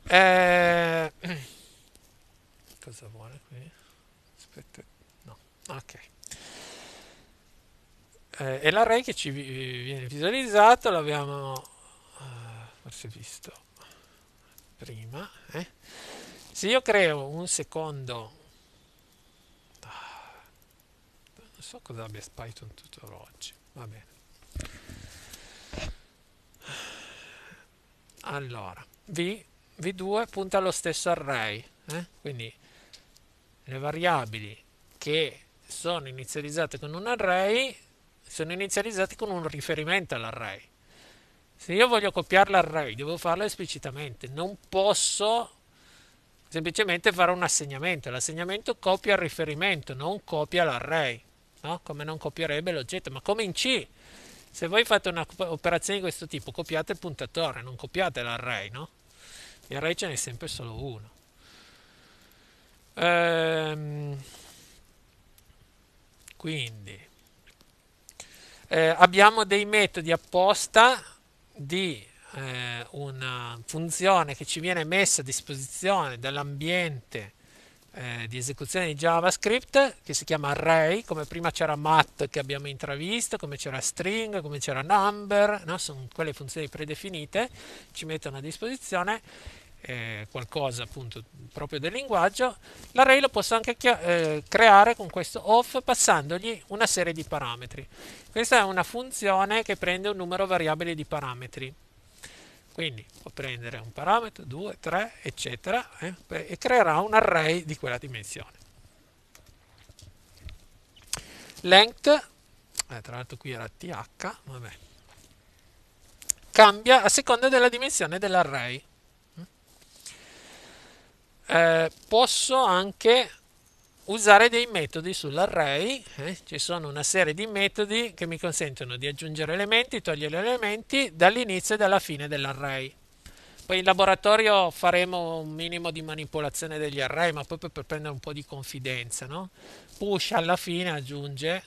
[SPEAKER 1] eh, cosa vuole qui aspetta no ok eh, è l'array che ci viene visualizzato l'abbiamo eh, forse visto prima eh. se io creo un secondo so cosa abbia Python tutor oggi, va bene. Allora, v, v2 punta allo stesso array, eh? quindi le variabili che sono inizializzate con un array sono inizializzate con un riferimento all'array. Se io voglio copiare l'array, devo farlo esplicitamente, non posso semplicemente fare un assegnamento. L'assegnamento copia il riferimento, non copia l'array no? come non copierebbe l'oggetto, ma come in C. Se voi fate un'operazione di questo tipo, copiate il puntatore, non copiate l'array, no? Il ce n'è sempre solo uno. Ehm, quindi eh, abbiamo dei metodi apposta di eh, una funzione che ci viene messa a disposizione dall'ambiente eh, di esecuzione di JavaScript che si chiama array, come prima c'era mat che abbiamo intravisto, come c'era string, come c'era number, no? sono quelle funzioni predefinite, ci mettono a disposizione eh, qualcosa appunto proprio del linguaggio, l'array lo posso anche eh, creare con questo off passandogli una serie di parametri. Questa è una funzione che prende un numero variabile di parametri. Quindi può prendere un parametro, 2, 3, eccetera, eh, e creerà un array di quella dimensione. Length, eh, tra l'altro qui era th, vabbè, cambia a seconda della dimensione dell'array. Eh, posso anche usare dei metodi sull'array, eh? ci sono una serie di metodi che mi consentono di aggiungere elementi, togliere elementi dall'inizio e dalla fine dell'array. Poi in laboratorio faremo un minimo di manipolazione degli array, ma proprio per prendere un po' di confidenza, no? Push alla fine aggiunge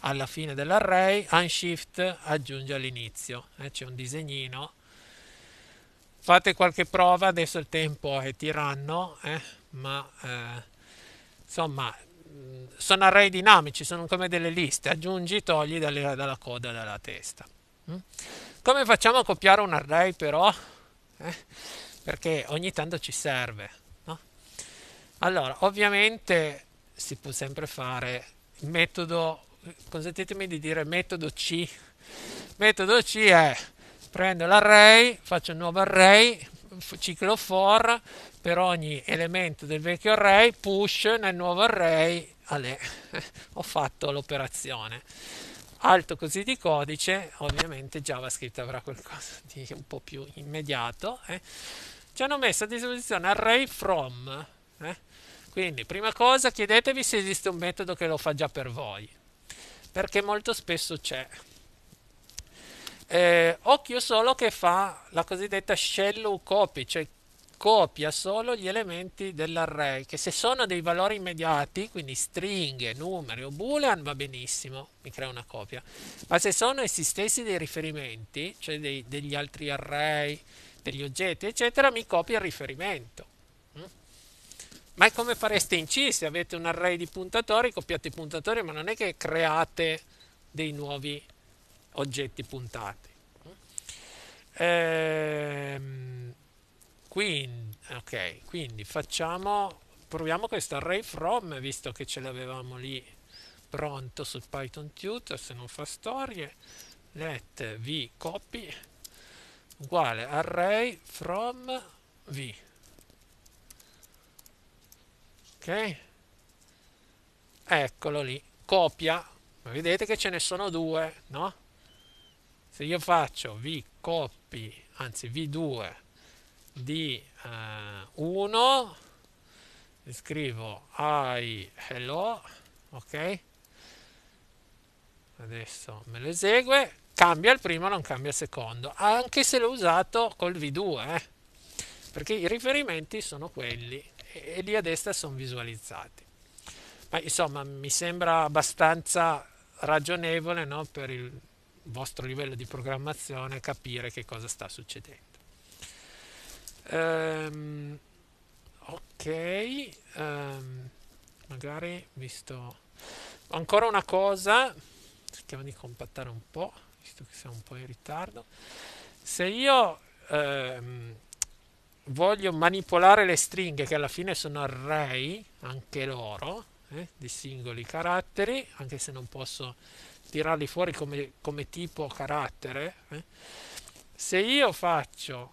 [SPEAKER 1] alla fine dell'array, unshift aggiunge all'inizio, eh? c'è un disegnino. Fate qualche prova, adesso il tempo è tiranno, eh? ma eh, insomma mm, sono array dinamici, sono come delle liste, aggiungi, togli dalle, dalla coda, dalla testa. Mm? Come facciamo a copiare un array però? Eh? Perché ogni tanto ci serve. No? Allora, ovviamente si può sempre fare il metodo, consentitemi di dire metodo C. Metodo C è prendo l'array, faccio un nuovo array, ciclo for per ogni elemento del vecchio array push nel nuovo array Ale, ho fatto l'operazione alto così di codice ovviamente javascript avrà qualcosa di un po' più immediato eh. ci hanno messo a disposizione array from eh. quindi prima cosa chiedetevi se esiste un metodo che lo fa già per voi perché molto spesso c'è eh, occhio solo che fa la cosiddetta shallow copy, cioè copia solo gli elementi dell'array, che se sono dei valori immediati, quindi stringhe, numeri o boolean, va benissimo, mi crea una copia. Ma se sono essi stessi dei riferimenti, cioè dei, degli altri array, degli oggetti, eccetera, mi copia il riferimento. Mm? Ma è come fareste in C, se avete un array di puntatori, copiate i puntatori, ma non è che create dei nuovi oggetti puntati. Ehm, quindi, ok, quindi facciamo, proviamo questo array from, visto che ce l'avevamo lì pronto sul Python Tutor, se non fa storie, let v copy uguale array from v. Ok? Eccolo lì, copia, ma vedete che ce ne sono due, no? se io faccio v copy anzi v2 di 1 eh, scrivo i hello ok adesso me lo esegue cambia il primo non cambia il secondo anche se l'ho usato col v2 eh, perché i riferimenti sono quelli e, e lì a destra sono visualizzati ma insomma mi sembra abbastanza ragionevole no, per il vostro livello di programmazione capire che cosa sta succedendo. Um, ok, um, magari visto ancora una cosa, cerchiamo di compattare un po', visto che siamo un po' in ritardo. Se io um, voglio manipolare le stringhe che alla fine sono array, anche loro, eh, di singoli caratteri, anche se non posso tirarli fuori come, come tipo carattere, eh? se io faccio,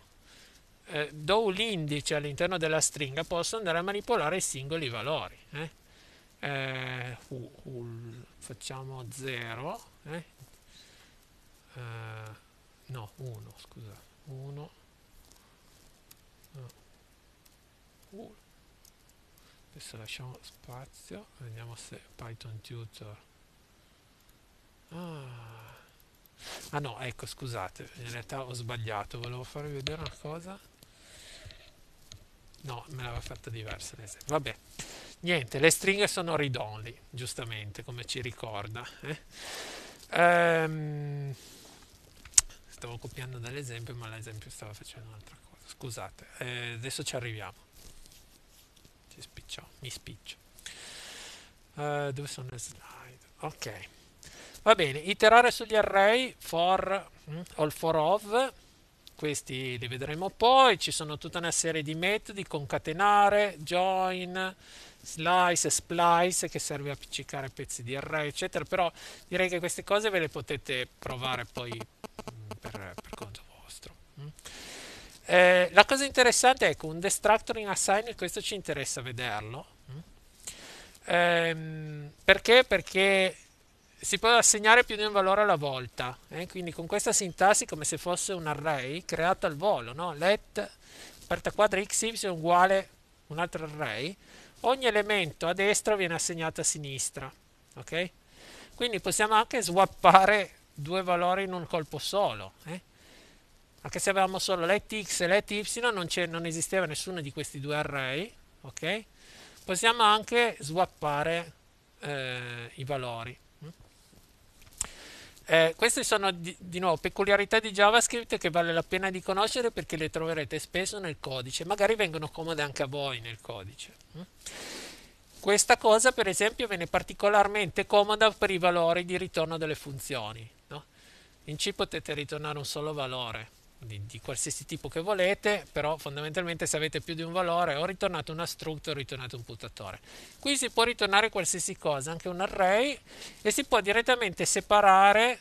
[SPEAKER 1] eh, do l'indice all'interno della stringa, posso andare a manipolare i singoli valori. Eh? Uh, uh, facciamo 0, uh, eh. eh, no, 1, scusa, 1, 1, adesso lasciamo spazio, vediamo se Python Tutor Ah. ah no, ecco, scusate, in realtà ho sbagliato, volevo farvi vedere una cosa. No, me l'aveva fatta diversa Vabbè, niente, le stringhe sono read giustamente, come ci ricorda. Eh? Ehm, stavo copiando dall'esempio, ma l'esempio stava facendo un'altra cosa. Scusate, eh, adesso ci arriviamo. Ci spicciamo, mi spiccio. Uh, dove sono le slide? Ok. Va bene, iterare sugli array for mm, all for of, questi li vedremo poi, ci sono tutta una serie di metodi, concatenare, join, slice, splice che serve a appiccicare pezzi di array, eccetera, però direi che queste cose ve le potete provare poi mm, per, per conto vostro. Mm. Eh, la cosa interessante è ecco, che un destructor in assign, questo ci interessa vederlo, eh, perché? Perché si può assegnare più di un valore alla volta. Eh? Quindi con questa sintassi, come se fosse un array creato al volo, no? let aperta quadra xy uguale un altro array, ogni elemento a destra viene assegnato a sinistra. Ok? Quindi possiamo anche swappare due valori in un colpo solo. Eh? Anche se avevamo solo let x e let y, non, non esisteva nessuno di questi due array. Ok? Possiamo anche swappare eh, i valori. Eh, queste sono di, di, nuovo peculiarità di JavaScript che vale la pena di conoscere perché le troverete spesso nel codice, magari vengono comode anche a voi nel codice. Mm? Questa cosa, per esempio, viene particolarmente comoda per i valori di ritorno delle funzioni. No? In C potete ritornare un solo valore di, di, qualsiasi tipo che volete, però fondamentalmente se avete più di un valore o ritornate una struct o ritornate un puntatore. Qui si può ritornare qualsiasi cosa, anche un array, e si può direttamente separare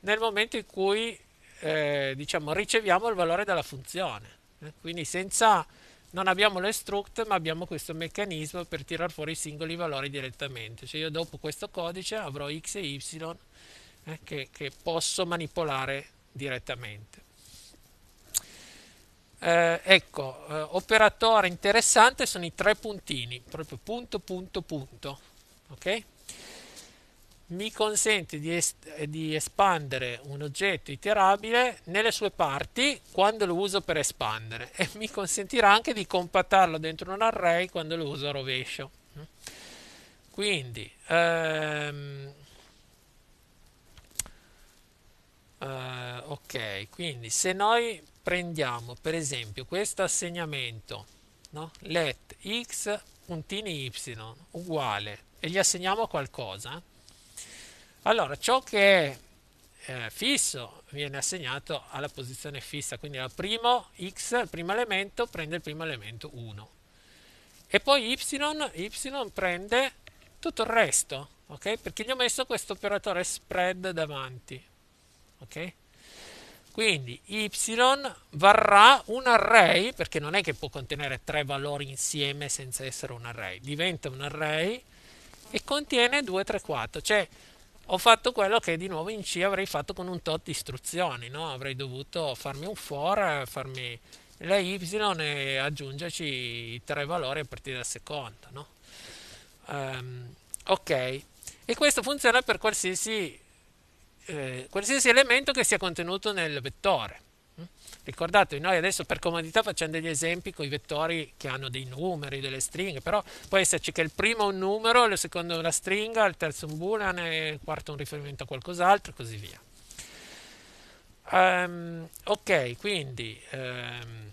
[SPEAKER 1] nel momento in cui eh, diciamo, riceviamo il valore dalla funzione. Eh, quindi senza, non abbiamo le struct, ma abbiamo questo meccanismo per tirar fuori i singoli valori direttamente. Cioè io dopo questo codice avrò x e y eh, che, che posso manipolare direttamente. Eh, ecco, eh, operatore interessante sono i tre puntini, proprio punto, punto, punto. Ok? Mi consente di, est- di espandere un oggetto iterabile nelle sue parti quando lo uso per espandere e mi consentirà anche di compattarlo dentro un array quando lo uso a rovescio. Quindi, ehm, Uh, ok, quindi se noi prendiamo per esempio questo assegnamento no? let x puntini y uguale e gli assegniamo qualcosa allora ciò che è eh, fisso viene assegnato alla posizione fissa quindi al primo x il primo elemento prende il primo elemento 1 e poi y, y prende tutto il resto ok perché gli ho messo questo operatore spread davanti ok quindi y varrà un array, perché non è che può contenere tre valori insieme senza essere un array, diventa un array e contiene 2, 3, 4. Cioè ho fatto quello che di nuovo in C avrei fatto con un tot di istruzioni, no? avrei dovuto farmi un for, farmi la y e aggiungerci tre valori a partire dal secondo. No? Um, ok, e questo funziona per qualsiasi eh, qualsiasi elemento che sia contenuto nel vettore. Mm? Ricordatevi, noi adesso per comodità facciamo degli esempi con i vettori che hanno dei numeri, delle stringhe, però può esserci che il primo è un numero, il secondo è una stringa, il terzo un boolean, il quarto un riferimento a qualcos'altro e così via. Um, ok, quindi um,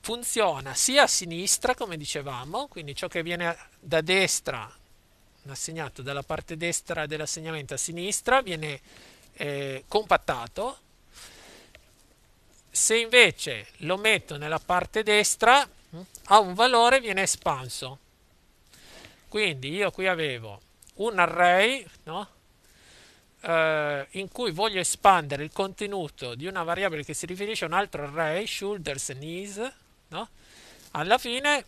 [SPEAKER 1] funziona sia a sinistra, come dicevamo, quindi ciò che viene da destra assegnato dalla parte destra dell'assegnamento a sinistra viene eh, compattato se invece lo metto nella parte destra hm, ha un valore viene espanso quindi io qui avevo un array no? eh, in cui voglio espandere il contenuto di una variabile che si riferisce a un altro array shoulders knees no? alla fine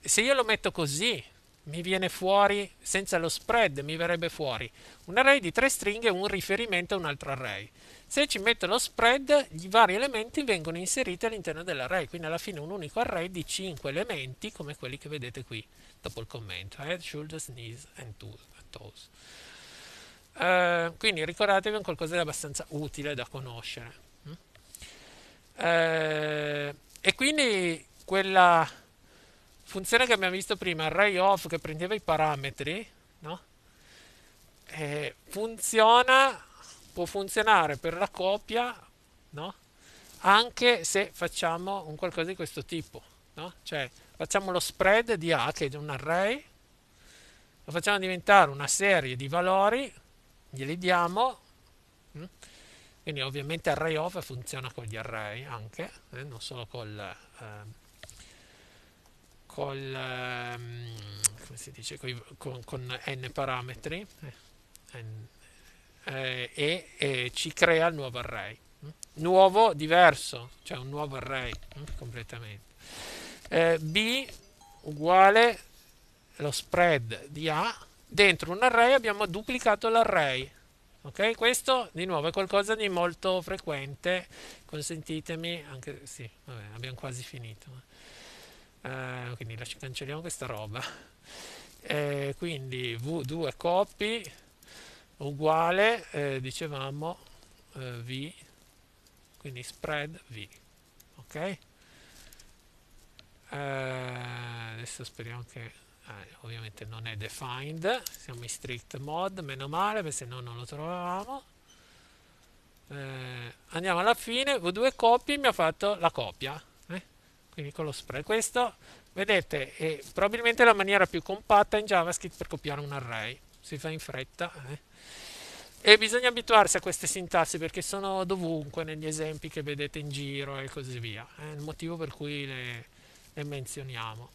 [SPEAKER 1] se io lo metto così mi viene fuori, senza lo spread mi verrebbe fuori un array di tre stringhe un riferimento a un altro array. Se ci metto lo spread, i vari elementi vengono inseriti all'interno dell'array, quindi alla fine un unico array di 5 elementi come quelli che vedete qui dopo il commento, head, eh, shoulders, knees and toes. Uh, quindi ricordatevi un qualcosa di abbastanza utile da conoscere. Uh, e quindi quella funzione che abbiamo visto prima, array of che prendeva i parametri, no? eh, funziona, può funzionare per la copia, no? anche se facciamo un qualcosa di questo tipo, no? cioè facciamo lo spread di A che è un array, lo facciamo diventare una serie di valori, glieli diamo, hm? quindi ovviamente array of funziona con gli array anche, eh, non solo col... Eh, col, ehm, come si dice, coi, con, con, n parametri eh, n, eh, e, e ci crea il nuovo array. Mm? Nuovo, diverso, cioè un nuovo array mm? completamente. Eh, b uguale lo spread di A dentro un array abbiamo duplicato l'array ok questo di nuovo è qualcosa di molto frequente consentitemi anche sì vabbè, abbiamo quasi finito eh, quindi cancelliamo questa roba eh, quindi v2 copy uguale eh, dicevamo eh, v quindi spread v ok eh, adesso speriamo che eh, ovviamente non è defined siamo in strict mode meno male perché se no non lo trovavamo andiamo alla fine v2 copy mi ha fatto la copia quindi con lo spread. Questo, vedete, è probabilmente la maniera più compatta in JavaScript per copiare un array. Si fa in fretta. Eh? E bisogna abituarsi a queste sintassi perché sono dovunque negli esempi che vedete in giro e così via. È eh. il motivo per cui le, le menzioniamo.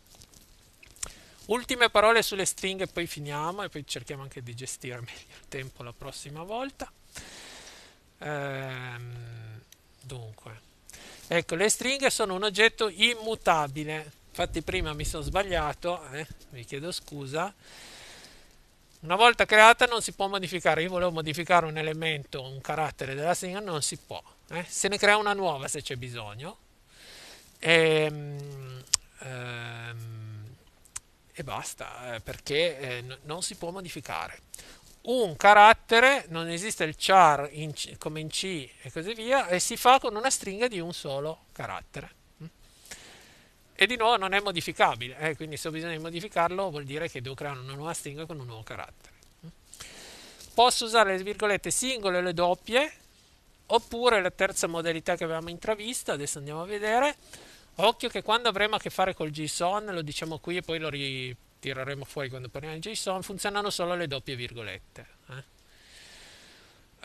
[SPEAKER 1] Ultime parole sulle stringhe, poi finiamo e poi cerchiamo anche di gestire meglio il tempo la prossima volta. Ehm, dunque. Ecco, le stringhe sono un oggetto immutabile. Infatti prima mi sono sbagliato, eh, vi chiedo scusa. Una volta creata non si può modificare. Io volevo modificare un elemento, un carattere della stringa, non si può. Eh. Se ne crea una nuova se c'è bisogno. E, ehm, ehm, e basta, eh, perché eh, non si può modificare un carattere, non esiste il char in come in C e così via, e si fa con una stringa di un solo carattere. E di nuovo non è modificabile, eh, quindi se ho bisogno di modificarlo vuol dire che devo creare una nuova stringa con un nuovo carattere. Posso usare le virgolette singole o le doppie, oppure la terza modalità che avevamo intravisto, adesso andiamo a vedere. Occhio che quando avremo a che fare col JSON, lo diciamo qui e poi lo ripetiamo, tireremo fuori quando parliamo di JSON, funzionano solo le doppie virgolette. Eh?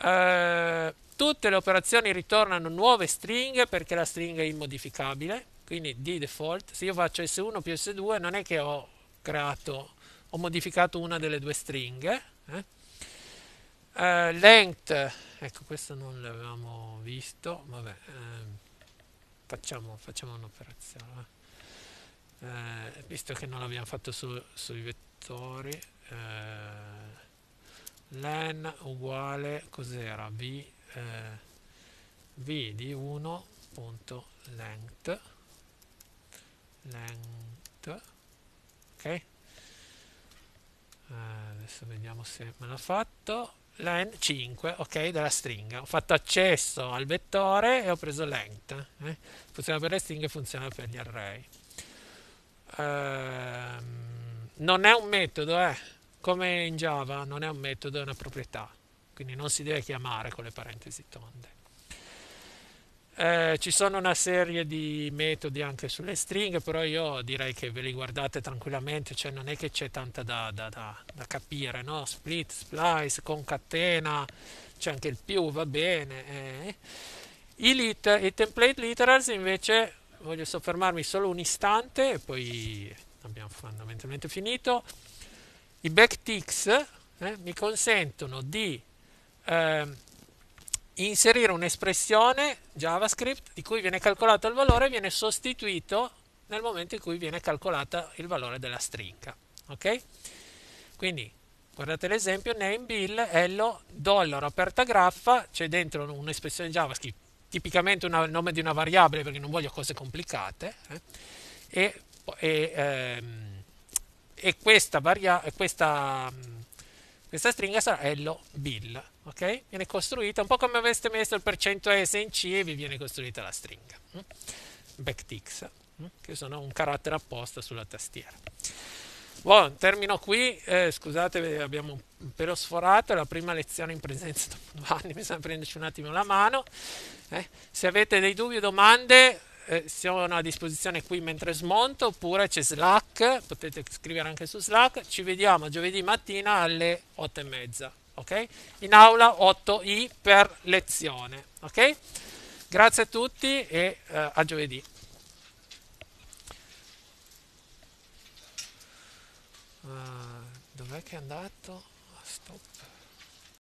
[SPEAKER 1] Eh, tutte le operazioni ritornano nuove stringhe perché la stringa è immodificabile, quindi di default, se io faccio S1 più S2 non è che ho creato, ho modificato una delle due stringhe. Eh? eh length, ecco questo non l'avevamo visto, vabbè, ehm, facciamo, facciamo un'operazione eh, visto che non l'abbiamo fatto su, sui vettori eh, len uguale cos'era b eh, b di 1 length ok eh, adesso vediamo se me l'ha fatto len 5 ok della stringa ho fatto accesso al vettore e ho preso length eh. funziona per le stringhe funziona per gli array ehm, non è un metodo, eh? come in Java, non è un metodo, è una proprietà, quindi non si deve chiamare con le parentesi tonde. Eh, ci sono una serie di metodi anche sulle stringhe, però io direi che ve li guardate tranquillamente, cioè non è che c'è tanta da, da, da, da capire, no? Split, splice, concatena, c'è anche il più, va bene. Eh. I, lit- I template literals invece voglio soffermarmi solo un istante e poi abbiamo fondamentalmente finito. I backticks eh, mi consentono di eh, inserire un'espressione JavaScript di cui viene calcolato il valore e viene sostituito nel momento in cui viene calcolato il valore della stringa. Ok? Quindi guardate l'esempio, name bill, hello, dollaro aperta graffa, c'è dentro un'espressione JavaScript tipicamente il nome di una variabile perché non voglio cose complicate, eh? e, e, ehm, e, questa, varia, questa, questa stringa sarà hello bill, ok? Viene costruita un po' come aveste messo il percento %s in C e vi viene costruita la stringa, mm? backticks, mm? che sono un carattere apposta sulla tastiera. Buon, termino qui, eh, scusate abbiamo un pelo sforato, è la prima lezione in presenza dopo due anni, bisogna prenderci un attimo la mano. Eh? Se avete dei dubbi o domande eh, sono a disposizione qui mentre smonto oppure c'è Slack, potete scrivere anche su Slack. Ci vediamo giovedì mattina alle 8 e mezza. Okay? In aula 8i per lezione. Okay? Grazie a tutti e eh, a giovedì. Uh, dov'è che è andato?